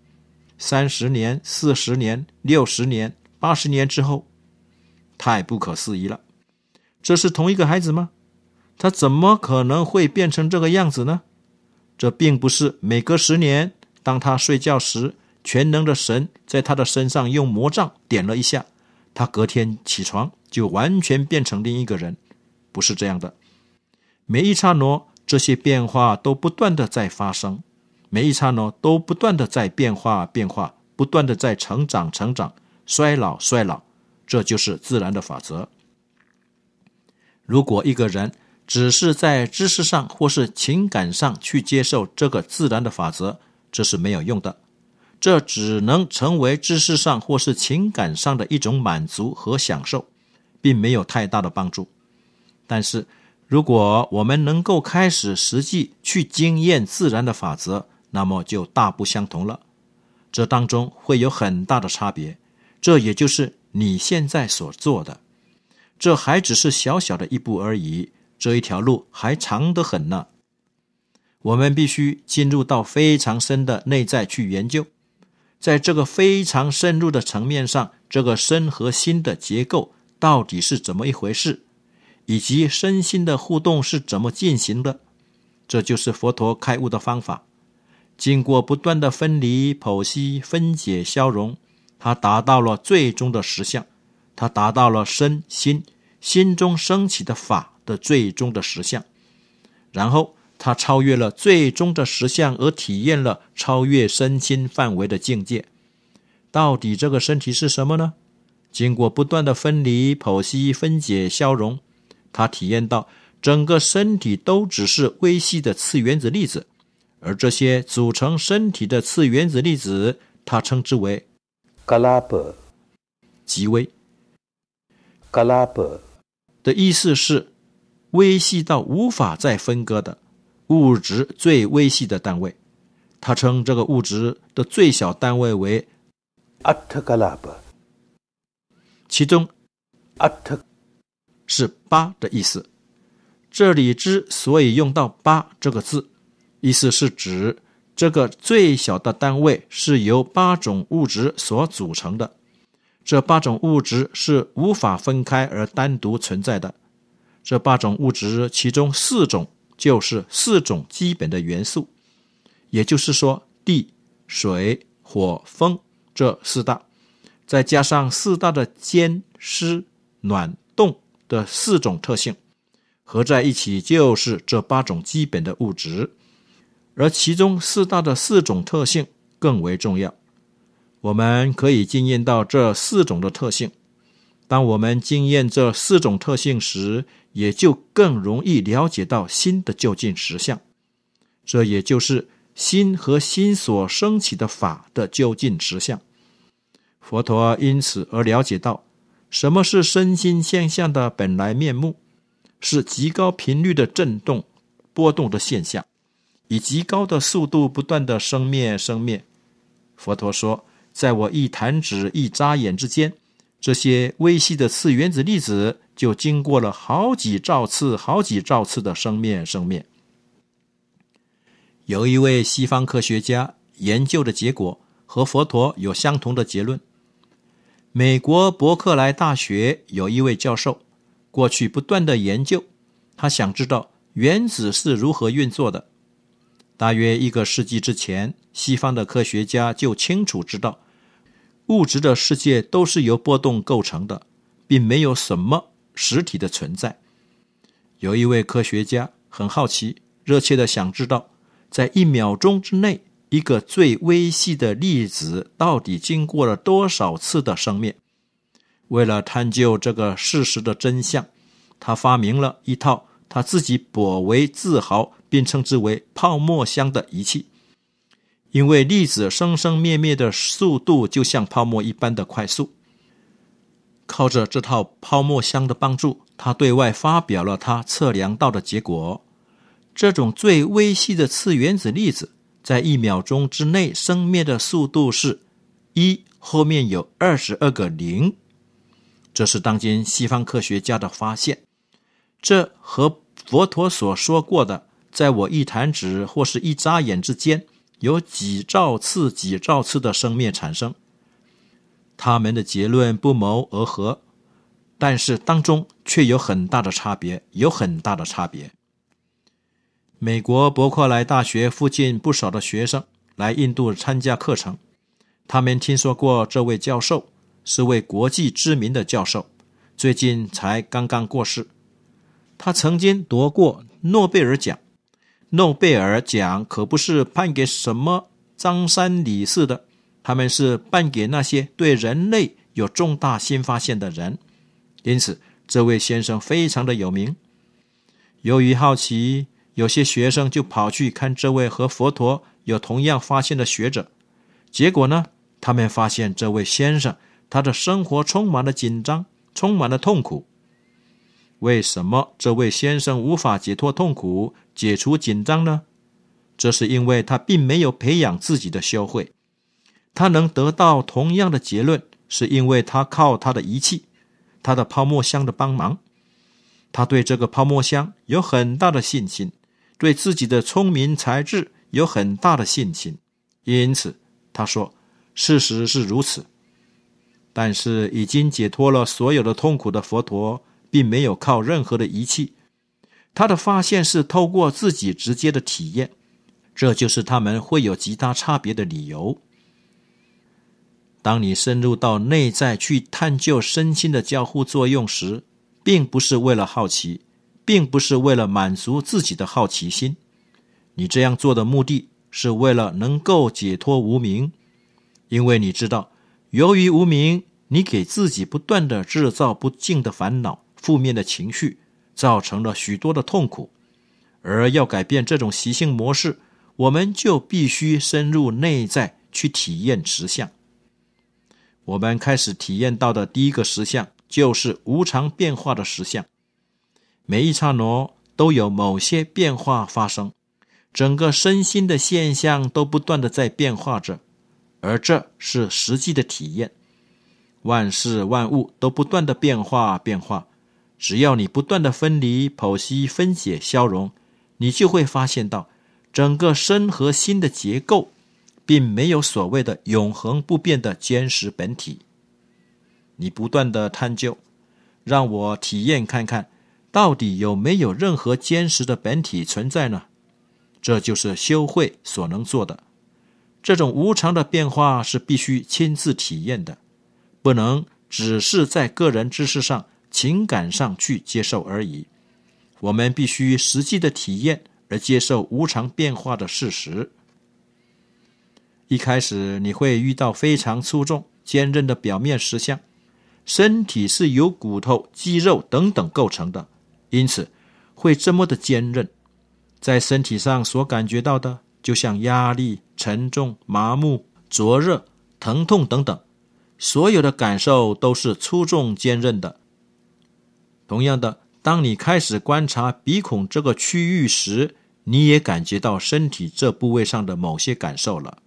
Speaker 1: 三十年、四十年、六十年、八十年之后，太不可思议了！这是同一个孩子吗？他怎么可能会变成这个样子呢？这并不是每隔十年，当他睡觉时，全能的神在他的身上用魔杖点了一下，他隔天起床就完全变成另一个人，不是这样的。每一刹那，这些变化都不断的在发生，每一刹那都不断的在变化，变化，不断的在成长，成长，衰老，衰老，这就是自然的法则。如果一个人，只是在知识上或是情感上去接受这个自然的法则，这是没有用的。这只能成为知识上或是情感上的一种满足和享受，并没有太大的帮助。但是，如果我们能够开始实际去经验自然的法则，那么就大不相同了。这当中会有很大的差别。这也就是你现在所做的。这还只是小小的一步而已。这一条路还长得很呢，我们必须进入到非常深的内在去研究。在这个非常深入的层面上，这个身和心的结构到底是怎么一回事，以及身心的互动是怎么进行的？这就是佛陀开悟的方法。经过不断的分离、剖析、分解、消融，他达到了最终的实相，他达到了身心心中升起的法。的最终的实相，然后他超越了最终的实相，而体验了超越身心范围的境界。到底这个身体是什么呢？经过不断的分离、剖析、分解、消融，他体验到整个身体都只是微细的次原子粒子，而这些组成身体的次原子粒子，他称之为 “galapa”，极微。galapa 的意思是。微细到无法再分割的物质最微细的单位，他称这个物质的最小单位为阿特伽拉巴，其中阿特是八的意思。这里之所以用到“八”这个字，意思是指这个最小的单位是由八种物质所组成的，这八种物质是无法分开而单独存在的。这八种物质，其中四种就是四种基本的元素，也就是说，地、水、火、风这四大，再加上四大的坚、湿、暖、冻的四种特性，合在一起就是这八种基本的物质。而其中四大的四种特性更为重要，我们可以经验到这四种的特性。当我们经验这四种特性时，也就更容易了解到心的究竟实相。这也就是心和心所升起的法的究竟实相。佛陀因此而了解到，什么是身心现象的本来面目，是极高频率的震动、波动的现象，以极高的速度不断的生灭生灭。佛陀说：“在我一弹指、一眨眼之间。”这些微细的次原子粒子就经过了好几兆次、好几兆次的生灭、生灭。有一位西方科学家研究的结果和佛陀有相同的结论。美国伯克莱大学有一位教授，过去不断的研究，他想知道原子是如何运作的。大约一个世纪之前，西方的科学家就清楚知道。物质的世界都是由波动构成的，并没有什么实体的存在。有一位科学家很好奇，热切的想知道，在一秒钟之内，一个最微细的粒子到底经过了多少次的生灭。为了探究这个事实的真相，他发明了一套他自己颇为自豪，并称之为“泡沫箱”的仪器。因为粒子生生灭灭的速度就像泡沫一般的快速，靠着这套泡沫箱的帮助，他对外发表了他测量到的结果。这种最微细的次原子粒子，在一秒钟之内生灭的速度是一后面有二十二个零。这是当今西方科学家的发现。这和佛陀所说过的，在我一弹指或是一眨眼之间。有几兆次、几兆次的生灭产生，他们的结论不谋而合，但是当中却有很大的差别，有很大的差别。美国伯克莱大学附近不少的学生来印度参加课程，他们听说过这位教授是位国际知名的教授，最近才刚刚过世，他曾经夺过诺贝尔奖。诺贝尔奖可不是颁给什么张三李四的，他们是颁给那些对人类有重大新发现的人。因此，这位先生非常的有名。由于好奇，有些学生就跑去看这位和佛陀有同样发现的学者。结果呢，他们发现这位先生，他的生活充满了紧张，充满了痛苦。为什么这位先生无法解脱痛苦、解除紧张呢？这是因为他并没有培养自己的修会。他能得到同样的结论，是因为他靠他的仪器、他的泡沫箱的帮忙。他对这个泡沫箱有很大的信心，对自己的聪明才智有很大的信心，因此他说：“事实是如此。”但是已经解脱了所有的痛苦的佛陀。并没有靠任何的仪器，他的发现是透过自己直接的体验，这就是他们会有极大差别的理由。当你深入到内在去探究身心的交互作用时，并不是为了好奇，并不是为了满足自己的好奇心，你这样做的目的是为了能够解脱无明，因为你知道，由于无明，你给自己不断的制造不尽的烦恼。负面的情绪造成了许多的痛苦，而要改变这种习性模式，我们就必须深入内在去体验实相。我们开始体验到的第一个实相就是无常变化的实相，每一刹那都有某些变化发生，整个身心的现象都不断的在变化着，而这是实际的体验。万事万物都不断的变化，变化。只要你不断的分离、剖析、分解、消融，你就会发现到，整个身和心的结构，并没有所谓的永恒不变的坚实本体。你不断的探究，让我体验看看，到底有没有任何坚实的本体存在呢？这就是修会所能做的。这种无常的变化是必须亲自体验的，不能只是在个人知识上。情感上去接受而已，我们必须实际的体验而接受无常变化的事实。一开始你会遇到非常粗重、坚韧的表面实相。身体是由骨头、肌肉等等构成的，因此会这么的坚韧。在身体上所感觉到的，就像压力、沉重、麻木、灼热、疼痛等等，所有的感受都是粗重、坚韧的。同样的，当你开始观察鼻孔这个区域时，你也感觉到身体这部位上的某些感受了。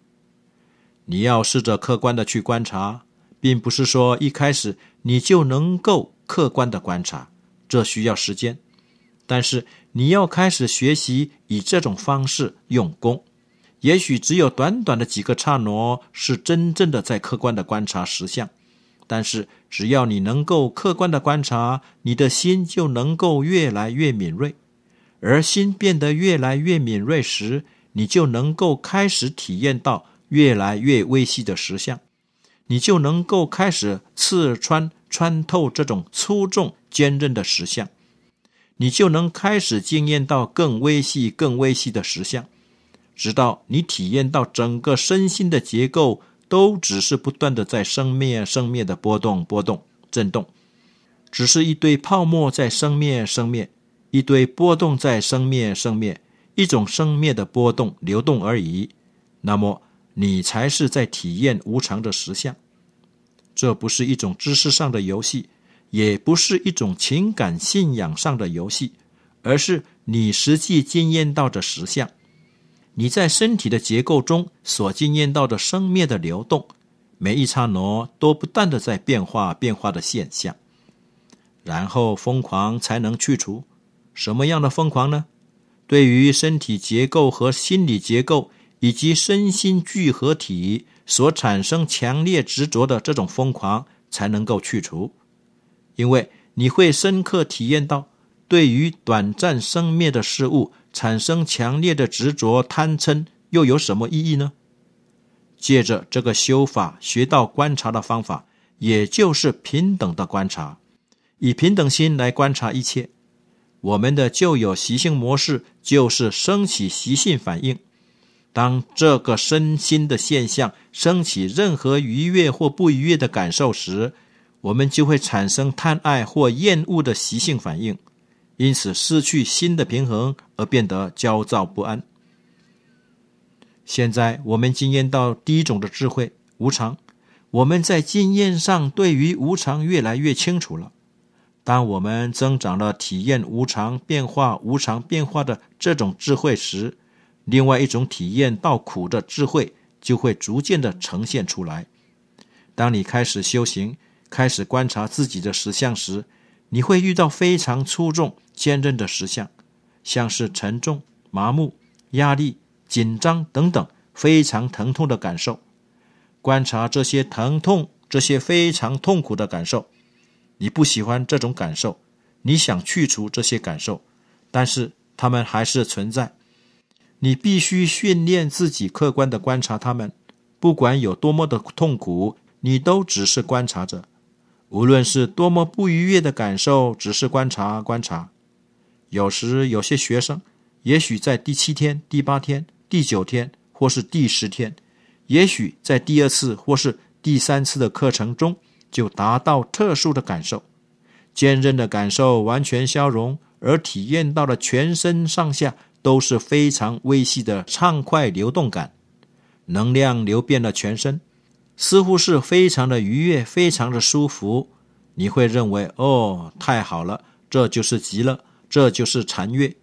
Speaker 1: 你要试着客观的去观察，并不是说一开始你就能够客观的观察，这需要时间。但是你要开始学习以这种方式用功，也许只有短短的几个刹那，是真正的在客观的观察实相。但是，只要你能够客观的观察，你的心就能够越来越敏锐，而心变得越来越敏锐时，你就能够开始体验到越来越微细的实相，你就能够开始刺穿、穿透这种粗重、坚韧的实相，你就能开始经验到更微细、更微细的实相，直到你体验到整个身心的结构。都只是不断的在生灭生灭的波动波动震动，只是一堆泡沫在生灭生灭，一堆波动在生灭生灭，一种生灭的波动流动而已。那么你才是在体验无常的实相，这不是一种知识上的游戏，也不是一种情感信仰上的游戏，而是你实际经验到的实相。你在身体的结构中所经验到的生灭的流动，每一刹那都不断的在变化，变化的现象，然后疯狂才能去除。什么样的疯狂呢？对于身体结构和心理结构以及身心聚合体所产生强烈执着的这种疯狂才能够去除。因为你会深刻体验到，对于短暂生灭的事物。产生强烈的执着、贪嗔，又有什么意义呢？借着这个修法学到观察的方法，也就是平等的观察，以平等心来观察一切。我们的旧有习性模式就是升起习性反应。当这个身心的现象升起任何愉悦或不愉悦的感受时，我们就会产生贪爱或厌恶的习性反应。因此，失去新的平衡而变得焦躁不安。现在，我们经验到第一种的智慧——无常。我们在经验上对于无常越来越清楚了。当我们增长了体验无常、变化、无常变化的这种智慧时，另外一种体验到苦的智慧就会逐渐的呈现出来。当你开始修行、开始观察自己的实相时，你会遇到非常粗重、坚韧的实相，像是沉重、麻木、压力、紧张等等非常疼痛的感受。观察这些疼痛，这些非常痛苦的感受，你不喜欢这种感受，你想去除这些感受，但是他们还是存在。你必须训练自己客观的观察他们，不管有多么的痛苦，你都只是观察着。无论是多么不愉悦的感受，只是观察观察。有时有些学生，也许在第七天、第八天、第九天，或是第十天，也许在第二次或是第三次的课程中，就达到特殊的感受，坚韧的感受完全消融，而体验到了全身上下都是非常微细的畅快流动感，能量流遍了全身。似乎是非常的愉悦，非常的舒服。你会认为，哦，太好了，这就是极乐，这就是禅悦。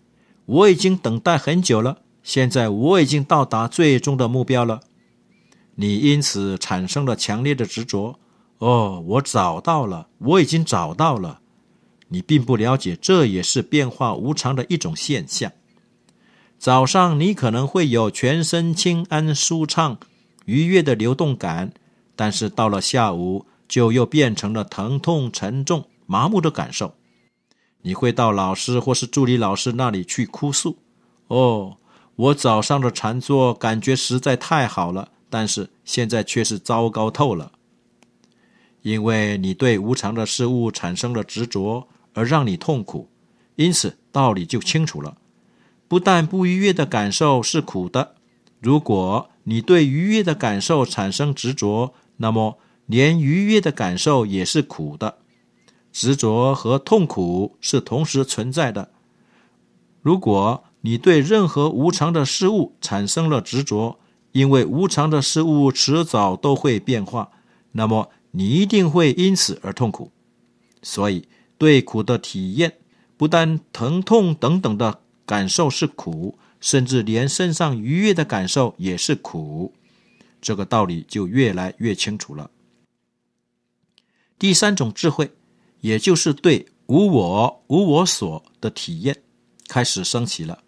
Speaker 1: 我已经等待很久了，现在我已经到达最终的目标了。你因此产生了强烈的执着。哦，我找到了，我已经找到了。你并不了解，这也是变化无常的一种现象。早上你可能会有全身轻安、舒畅、愉悦的流动感。但是到了下午，就又变成了疼痛、沉重、麻木的感受。你会到老师或是助理老师那里去哭诉：“哦，我早上的禅坐感觉实在太好了，但是现在却是糟糕透了。”因为你对无常的事物产生了执着，而让你痛苦。因此，道理就清楚了：不但不愉悦的感受是苦的，如果你对愉悦的感受产生执着，那么，连愉悦的感受也是苦的。执着和痛苦是同时存在的。如果你对任何无常的事物产生了执着，因为无常的事物迟早都会变化，那么你一定会因此而痛苦。所以，对苦的体验，不但疼痛等等的感受是苦，甚至连身上愉悦的感受也是苦。这个道理就越来越清楚了。第三种智慧，也就是对无我、无我所的体验，开始升起了。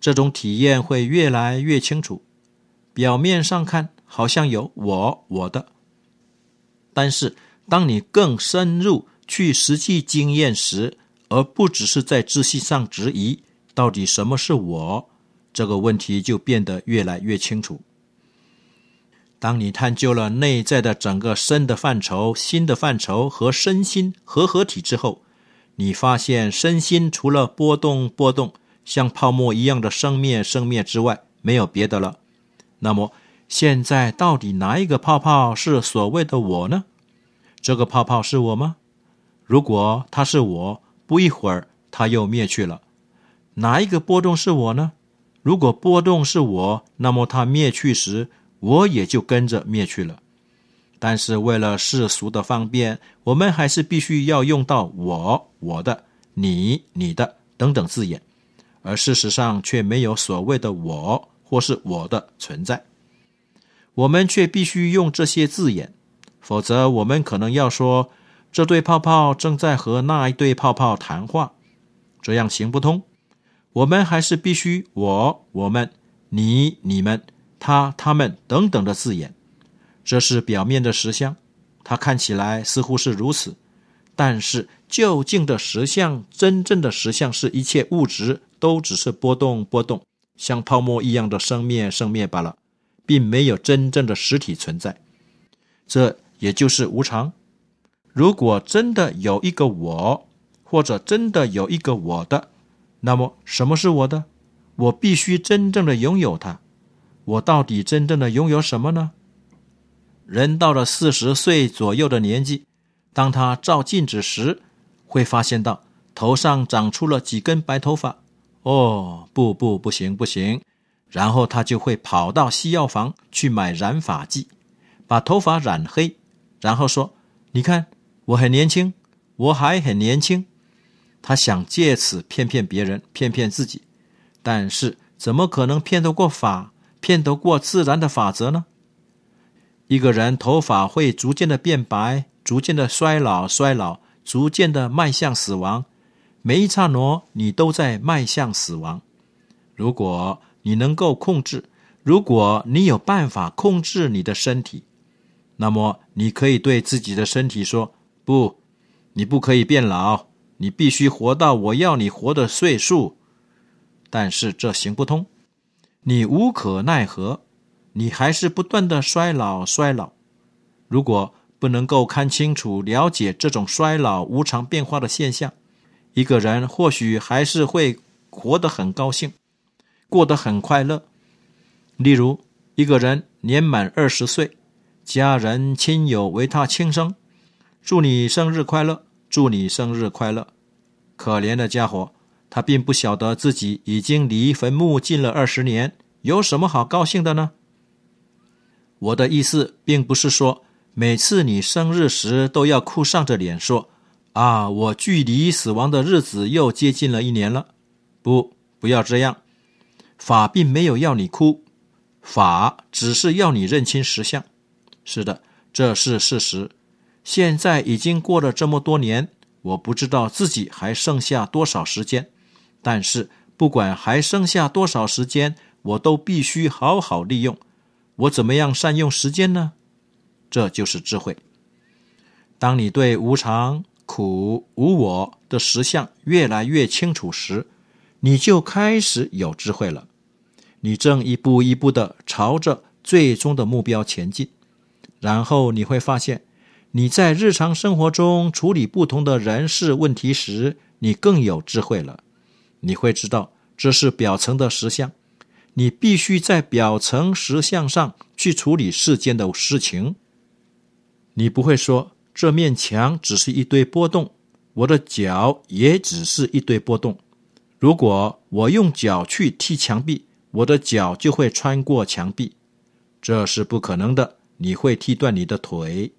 Speaker 1: 这种体验会越来越清楚。表面上看好像有我、我的，但是当你更深入去实际经验时，而不只是在自信上质疑到底什么是我，这个问题就变得越来越清楚。当你探究了内在的整个身的范畴、心的范畴和身心合合体之后，你发现身心除了波动波动，像泡沫一样的生灭生灭之外，没有别的了。那么，现在到底哪一个泡泡是所谓的我呢？这个泡泡是我吗？如果它是我，不一会儿它又灭去了。哪一个波动是我呢？如果波动是我，那么它灭去时。我也就跟着灭去了，但是为了世俗的方便，我们还是必须要用到“我”、“我的”、“你”、“你的”等等字眼，而事实上却没有所谓的“我”或是“我的”存在，我们却必须用这些字眼，否则我们可能要说：“这对泡泡正在和那一对泡泡谈话”，这样行不通。我们还是必须“我”、“我们”、“你”、“你们”。他、他们等等的字眼，这是表面的实相，它看起来似乎是如此，但是究竟的实相，真正的实相，是一切物质都只是波动波动，像泡沫一样的生灭生灭罢了，并没有真正的实体存在。这也就是无常。如果真的有一个我，或者真的有一个我的，那么什么是我的？我必须真正的拥有它。我到底真正的拥有什么呢？人到了四十岁左右的年纪，当他照镜子时，会发现到头上长出了几根白头发。哦，不不不行不行，然后他就会跑到西药房去买染发剂，把头发染黑，然后说：“你看我很年轻，我还很年轻。”他想借此骗骗别人，骗骗自己，但是怎么可能骗得过法？骗得过自然的法则呢？一个人头发会逐渐的变白，逐渐的衰老，衰老，逐渐的迈向死亡。每一刹那，你都在迈向死亡。如果你能够控制，如果你有办法控制你的身体，那么你可以对自己的身体说：“不，你不可以变老，你必须活到我要你活的岁数。”但是这行不通。你无可奈何，你还是不断的衰老，衰老。如果不能够看清楚、了解这种衰老无常变化的现象，一个人或许还是会活得很高兴，过得很快乐。例如，一个人年满二十岁，家人亲友为他庆生，祝你生日快乐，祝你生日快乐，可怜的家伙。他并不晓得自己已经离坟墓近了二十年，有什么好高兴的呢？我的意思并不是说每次你生日时都要哭丧着脸说：“啊，我距离死亡的日子又接近了一年了。”不，不要这样。法并没有要你哭，法只是要你认清实相。是的，这是事实。现在已经过了这么多年，我不知道自己还剩下多少时间。但是，不管还剩下多少时间，我都必须好好利用。我怎么样善用时间呢？这就是智慧。当你对无常、苦、无我的实相越来越清楚时，你就开始有智慧了。你正一步一步的朝着最终的目标前进。然后你会发现，你在日常生活中处理不同的人事问题时，你更有智慧了。你会知道这是表层的实相，你必须在表层实相上去处理世间的事情。你不会说这面墙只是一堆波动，我的脚也只是一堆波动。如果我用脚去踢墙壁，我的脚就会穿过墙壁，这是不可能的。你会踢断你的腿。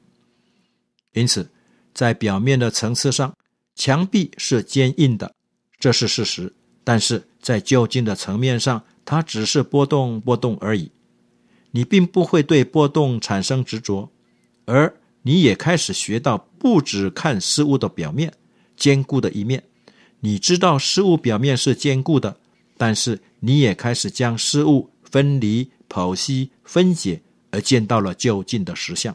Speaker 1: 因此，在表面的层次上，墙壁是坚硬的。这是事实，但是在较近的层面上，它只是波动、波动而已。你并不会对波动产生执着，而你也开始学到，不只看事物的表面、坚固的一面。你知道事物表面是坚固的，但是你也开始将事物分离、剖析、分解，而见到了就近的实相。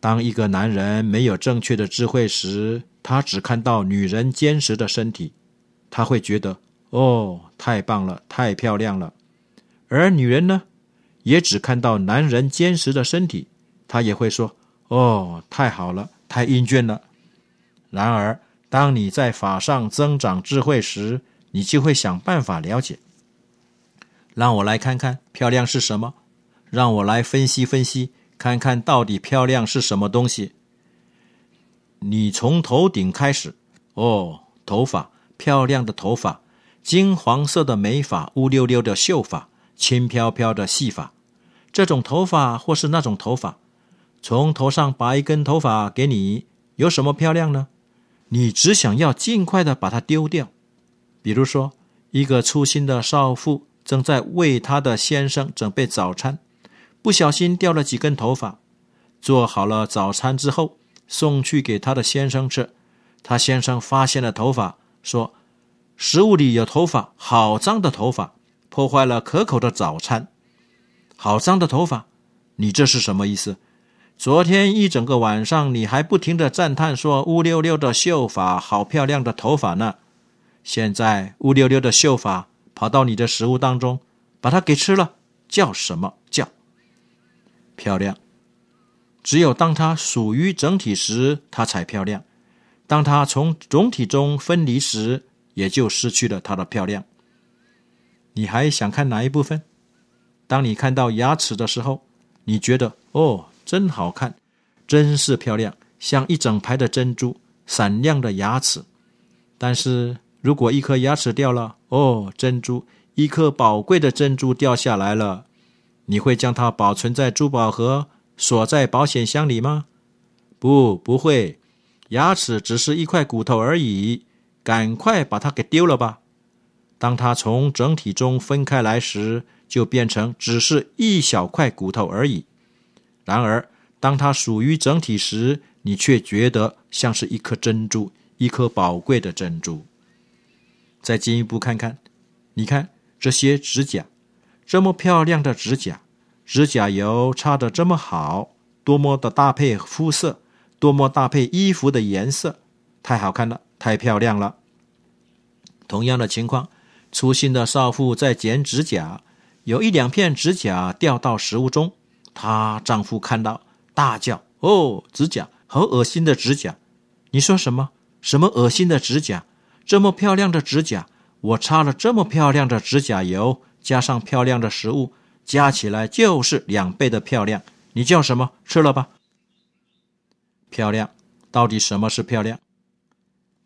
Speaker 1: 当一个男人没有正确的智慧时，他只看到女人坚实的身体，他会觉得哦，太棒了，太漂亮了。而女人呢，也只看到男人坚实的身体，他也会说哦，太好了，太英俊了。然而，当你在法上增长智慧时，你就会想办法了解。让我来看看漂亮是什么，让我来分析分析，看看到底漂亮是什么东西。你从头顶开始，哦，头发，漂亮的头发，金黄色的眉发，乌溜溜的秀发，轻飘飘的细发，这种头发或是那种头发，从头上拔一根头发给你，有什么漂亮呢？你只想要尽快的把它丢掉。比如说，一个粗心的少妇正在为她的先生准备早餐，不小心掉了几根头发。做好了早餐之后。送去给他的先生吃，他先生发现了头发，说：“食物里有头发，好脏的头发，破坏了可口的早餐。好脏的头发，你这是什么意思？昨天一整个晚上，你还不停的赞叹说‘乌溜溜的秀发，好漂亮的头发’呢。现在乌溜溜的秀发跑到你的食物当中，把它给吃了，叫什么叫漂亮？”只有当它属于整体时，它才漂亮；当它从总体中分离时，也就失去了它的漂亮。你还想看哪一部分？当你看到牙齿的时候，你觉得哦，真好看，真是漂亮，像一整排的珍珠，闪亮的牙齿。但是如果一颗牙齿掉了，哦，珍珠，一颗宝贵的珍珠掉下来了，你会将它保存在珠宝盒？锁在保险箱里吗？不，不会。牙齿只是一块骨头而已。赶快把它给丢了吧。当它从整体中分开来时，就变成只是一小块骨头而已。然而，当它属于整体时，你却觉得像是一颗珍珠，一颗宝贵的珍珠。再进一步看看，你看这些指甲，这么漂亮的指甲。指甲油擦的这么好，多么的搭配肤色，多么搭配衣服的颜色，太好看了，太漂亮了。同样的情况，粗心的少妇在剪指甲，有一两片指甲掉到食物中，她丈夫看到大叫：“哦，指甲，好恶心的指甲！”你说什么？什么恶心的指甲？这么漂亮的指甲，我擦了这么漂亮的指甲油，加上漂亮的食物。加起来就是两倍的漂亮。你叫什么？吃了吧。漂亮，到底什么是漂亮？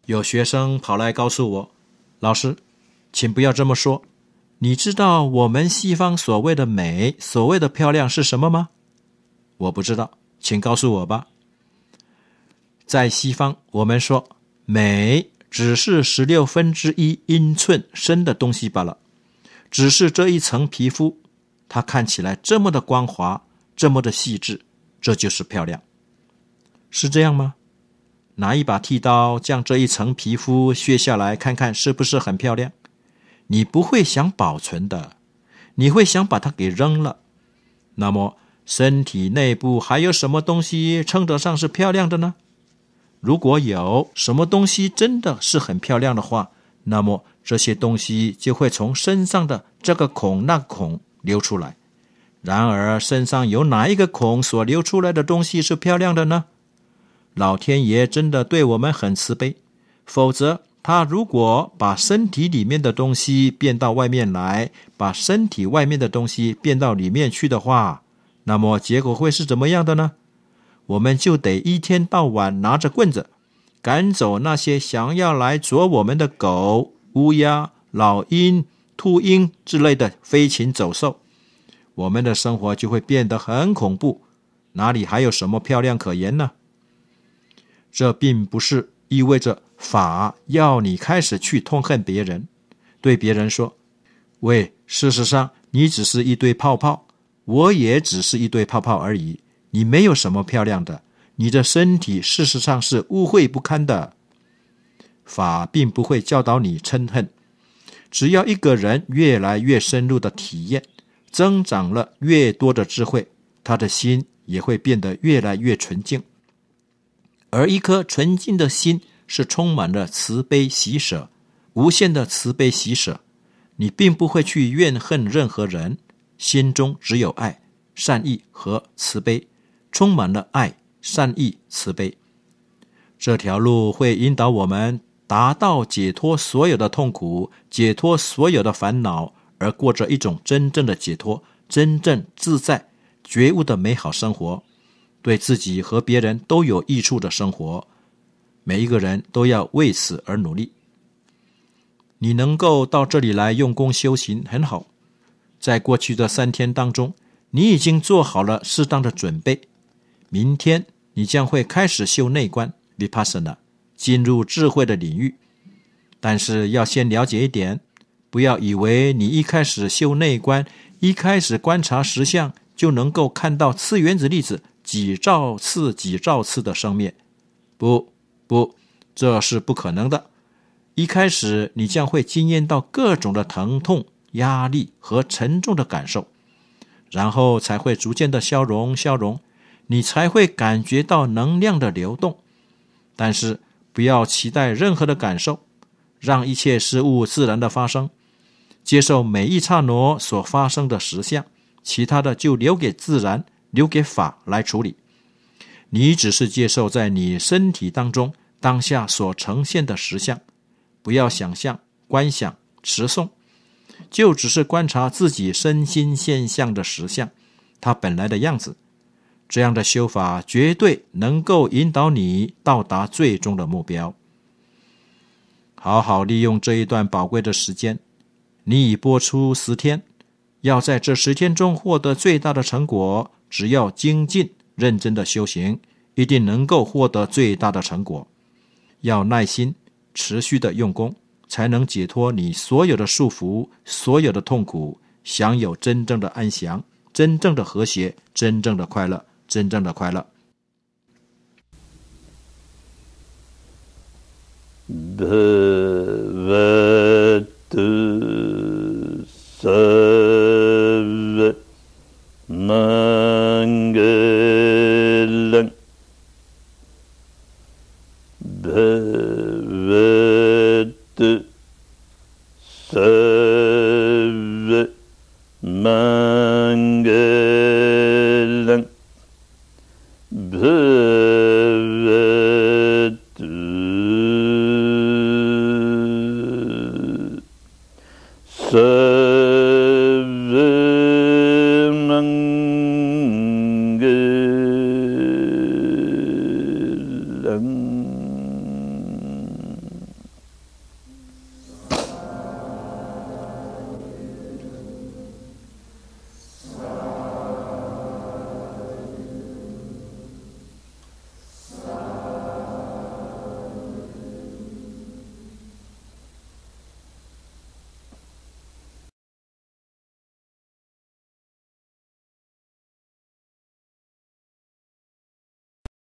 Speaker 1: 有学生跑来告诉我：“老师，请不要这么说。你知道我们西方所谓的美，所谓的漂亮是什么吗？”我不知道，请告诉我吧。在西方，我们说美只是十六分之一英寸深的东西罢了，只是这一层皮肤。它看起来这么的光滑，这么的细致，这就是漂亮，是这样吗？拿一把剃刀将这一层皮肤削下来，看看是不是很漂亮？你不会想保存的，你会想把它给扔了。那么，身体内部还有什么东西称得上是漂亮的呢？如果有什么东西真的是很漂亮的话，那么这些东西就会从身上的这个孔、那孔。流出来，然而身上有哪一个孔所流出来的东西是漂亮的呢？老天爷真的对我们很慈悲，否则他如果把身体里面的东西变到外面来，把身体外面的东西变到里面去的话，那么结果会是怎么样的呢？我们就得一天到晚拿着棍子赶走那些想要来啄我们的狗、乌鸦、老鹰。秃鹰之类的飞禽走兽，我们的生活就会变得很恐怖，哪里还有什么漂亮可言呢？这并不是意味着法要你开始去痛恨别人，对别人说：“喂，事实上你只是一堆泡泡，我也只是一堆泡泡而已，你没有什么漂亮的，你的身体事实上是污秽不堪的。”法并不会教导你嗔恨。只要一个人越来越深入的体验，增长了越多的智慧，他的心也会变得越来越纯净。而一颗纯净的心是充满了慈悲喜舍，无限的慈悲喜舍，你并不会去怨恨任何人，心中只有爱、善意和慈悲，充满了爱、善意、慈悲，这条路会引导我们。达到解脱所有的痛苦、解脱所有的烦恼，而过着一种真正的解脱、真正自在、觉悟的美好生活，对自己和别人都有益处的生活。每一个人都要为此而努力。你能够到这里来用功修行很好。在过去的三天当中，你已经做好了适当的准备。明天你将会开始修内观 （vipassana）。进入智慧的领域，但是要先了解一点：，不要以为你一开始修内观，一开始观察实相就能够看到次原子粒子、几兆次、几兆次的生灭。不，不，这是不可能的。一开始你将会经验到各种的疼痛、压力和沉重的感受，然后才会逐渐的消融、消融，你才会感觉到能量的流动。但是。不要期待任何的感受，让一切事物自然的发生，接受每一刹那所发生的实相，其他的就留给自然，留给法来处理。你只是接受在你身体当中当下所呈现的实相，不要想象、观想、持诵，就只是观察自己身心现象的实相，它本来的样子。这样的修法绝对能够引导你到达最终的目标。好好利用这一段宝贵的时间。你已播出十天，要在这十天中获得最大的成果，只要精进、认真的修行，一定能够获得最大的成果。要耐心、持续的用功，才能解脱你所有的束缚、所有的痛苦，享有真正的安详、真正的和谐、真正的快乐。真正的快乐。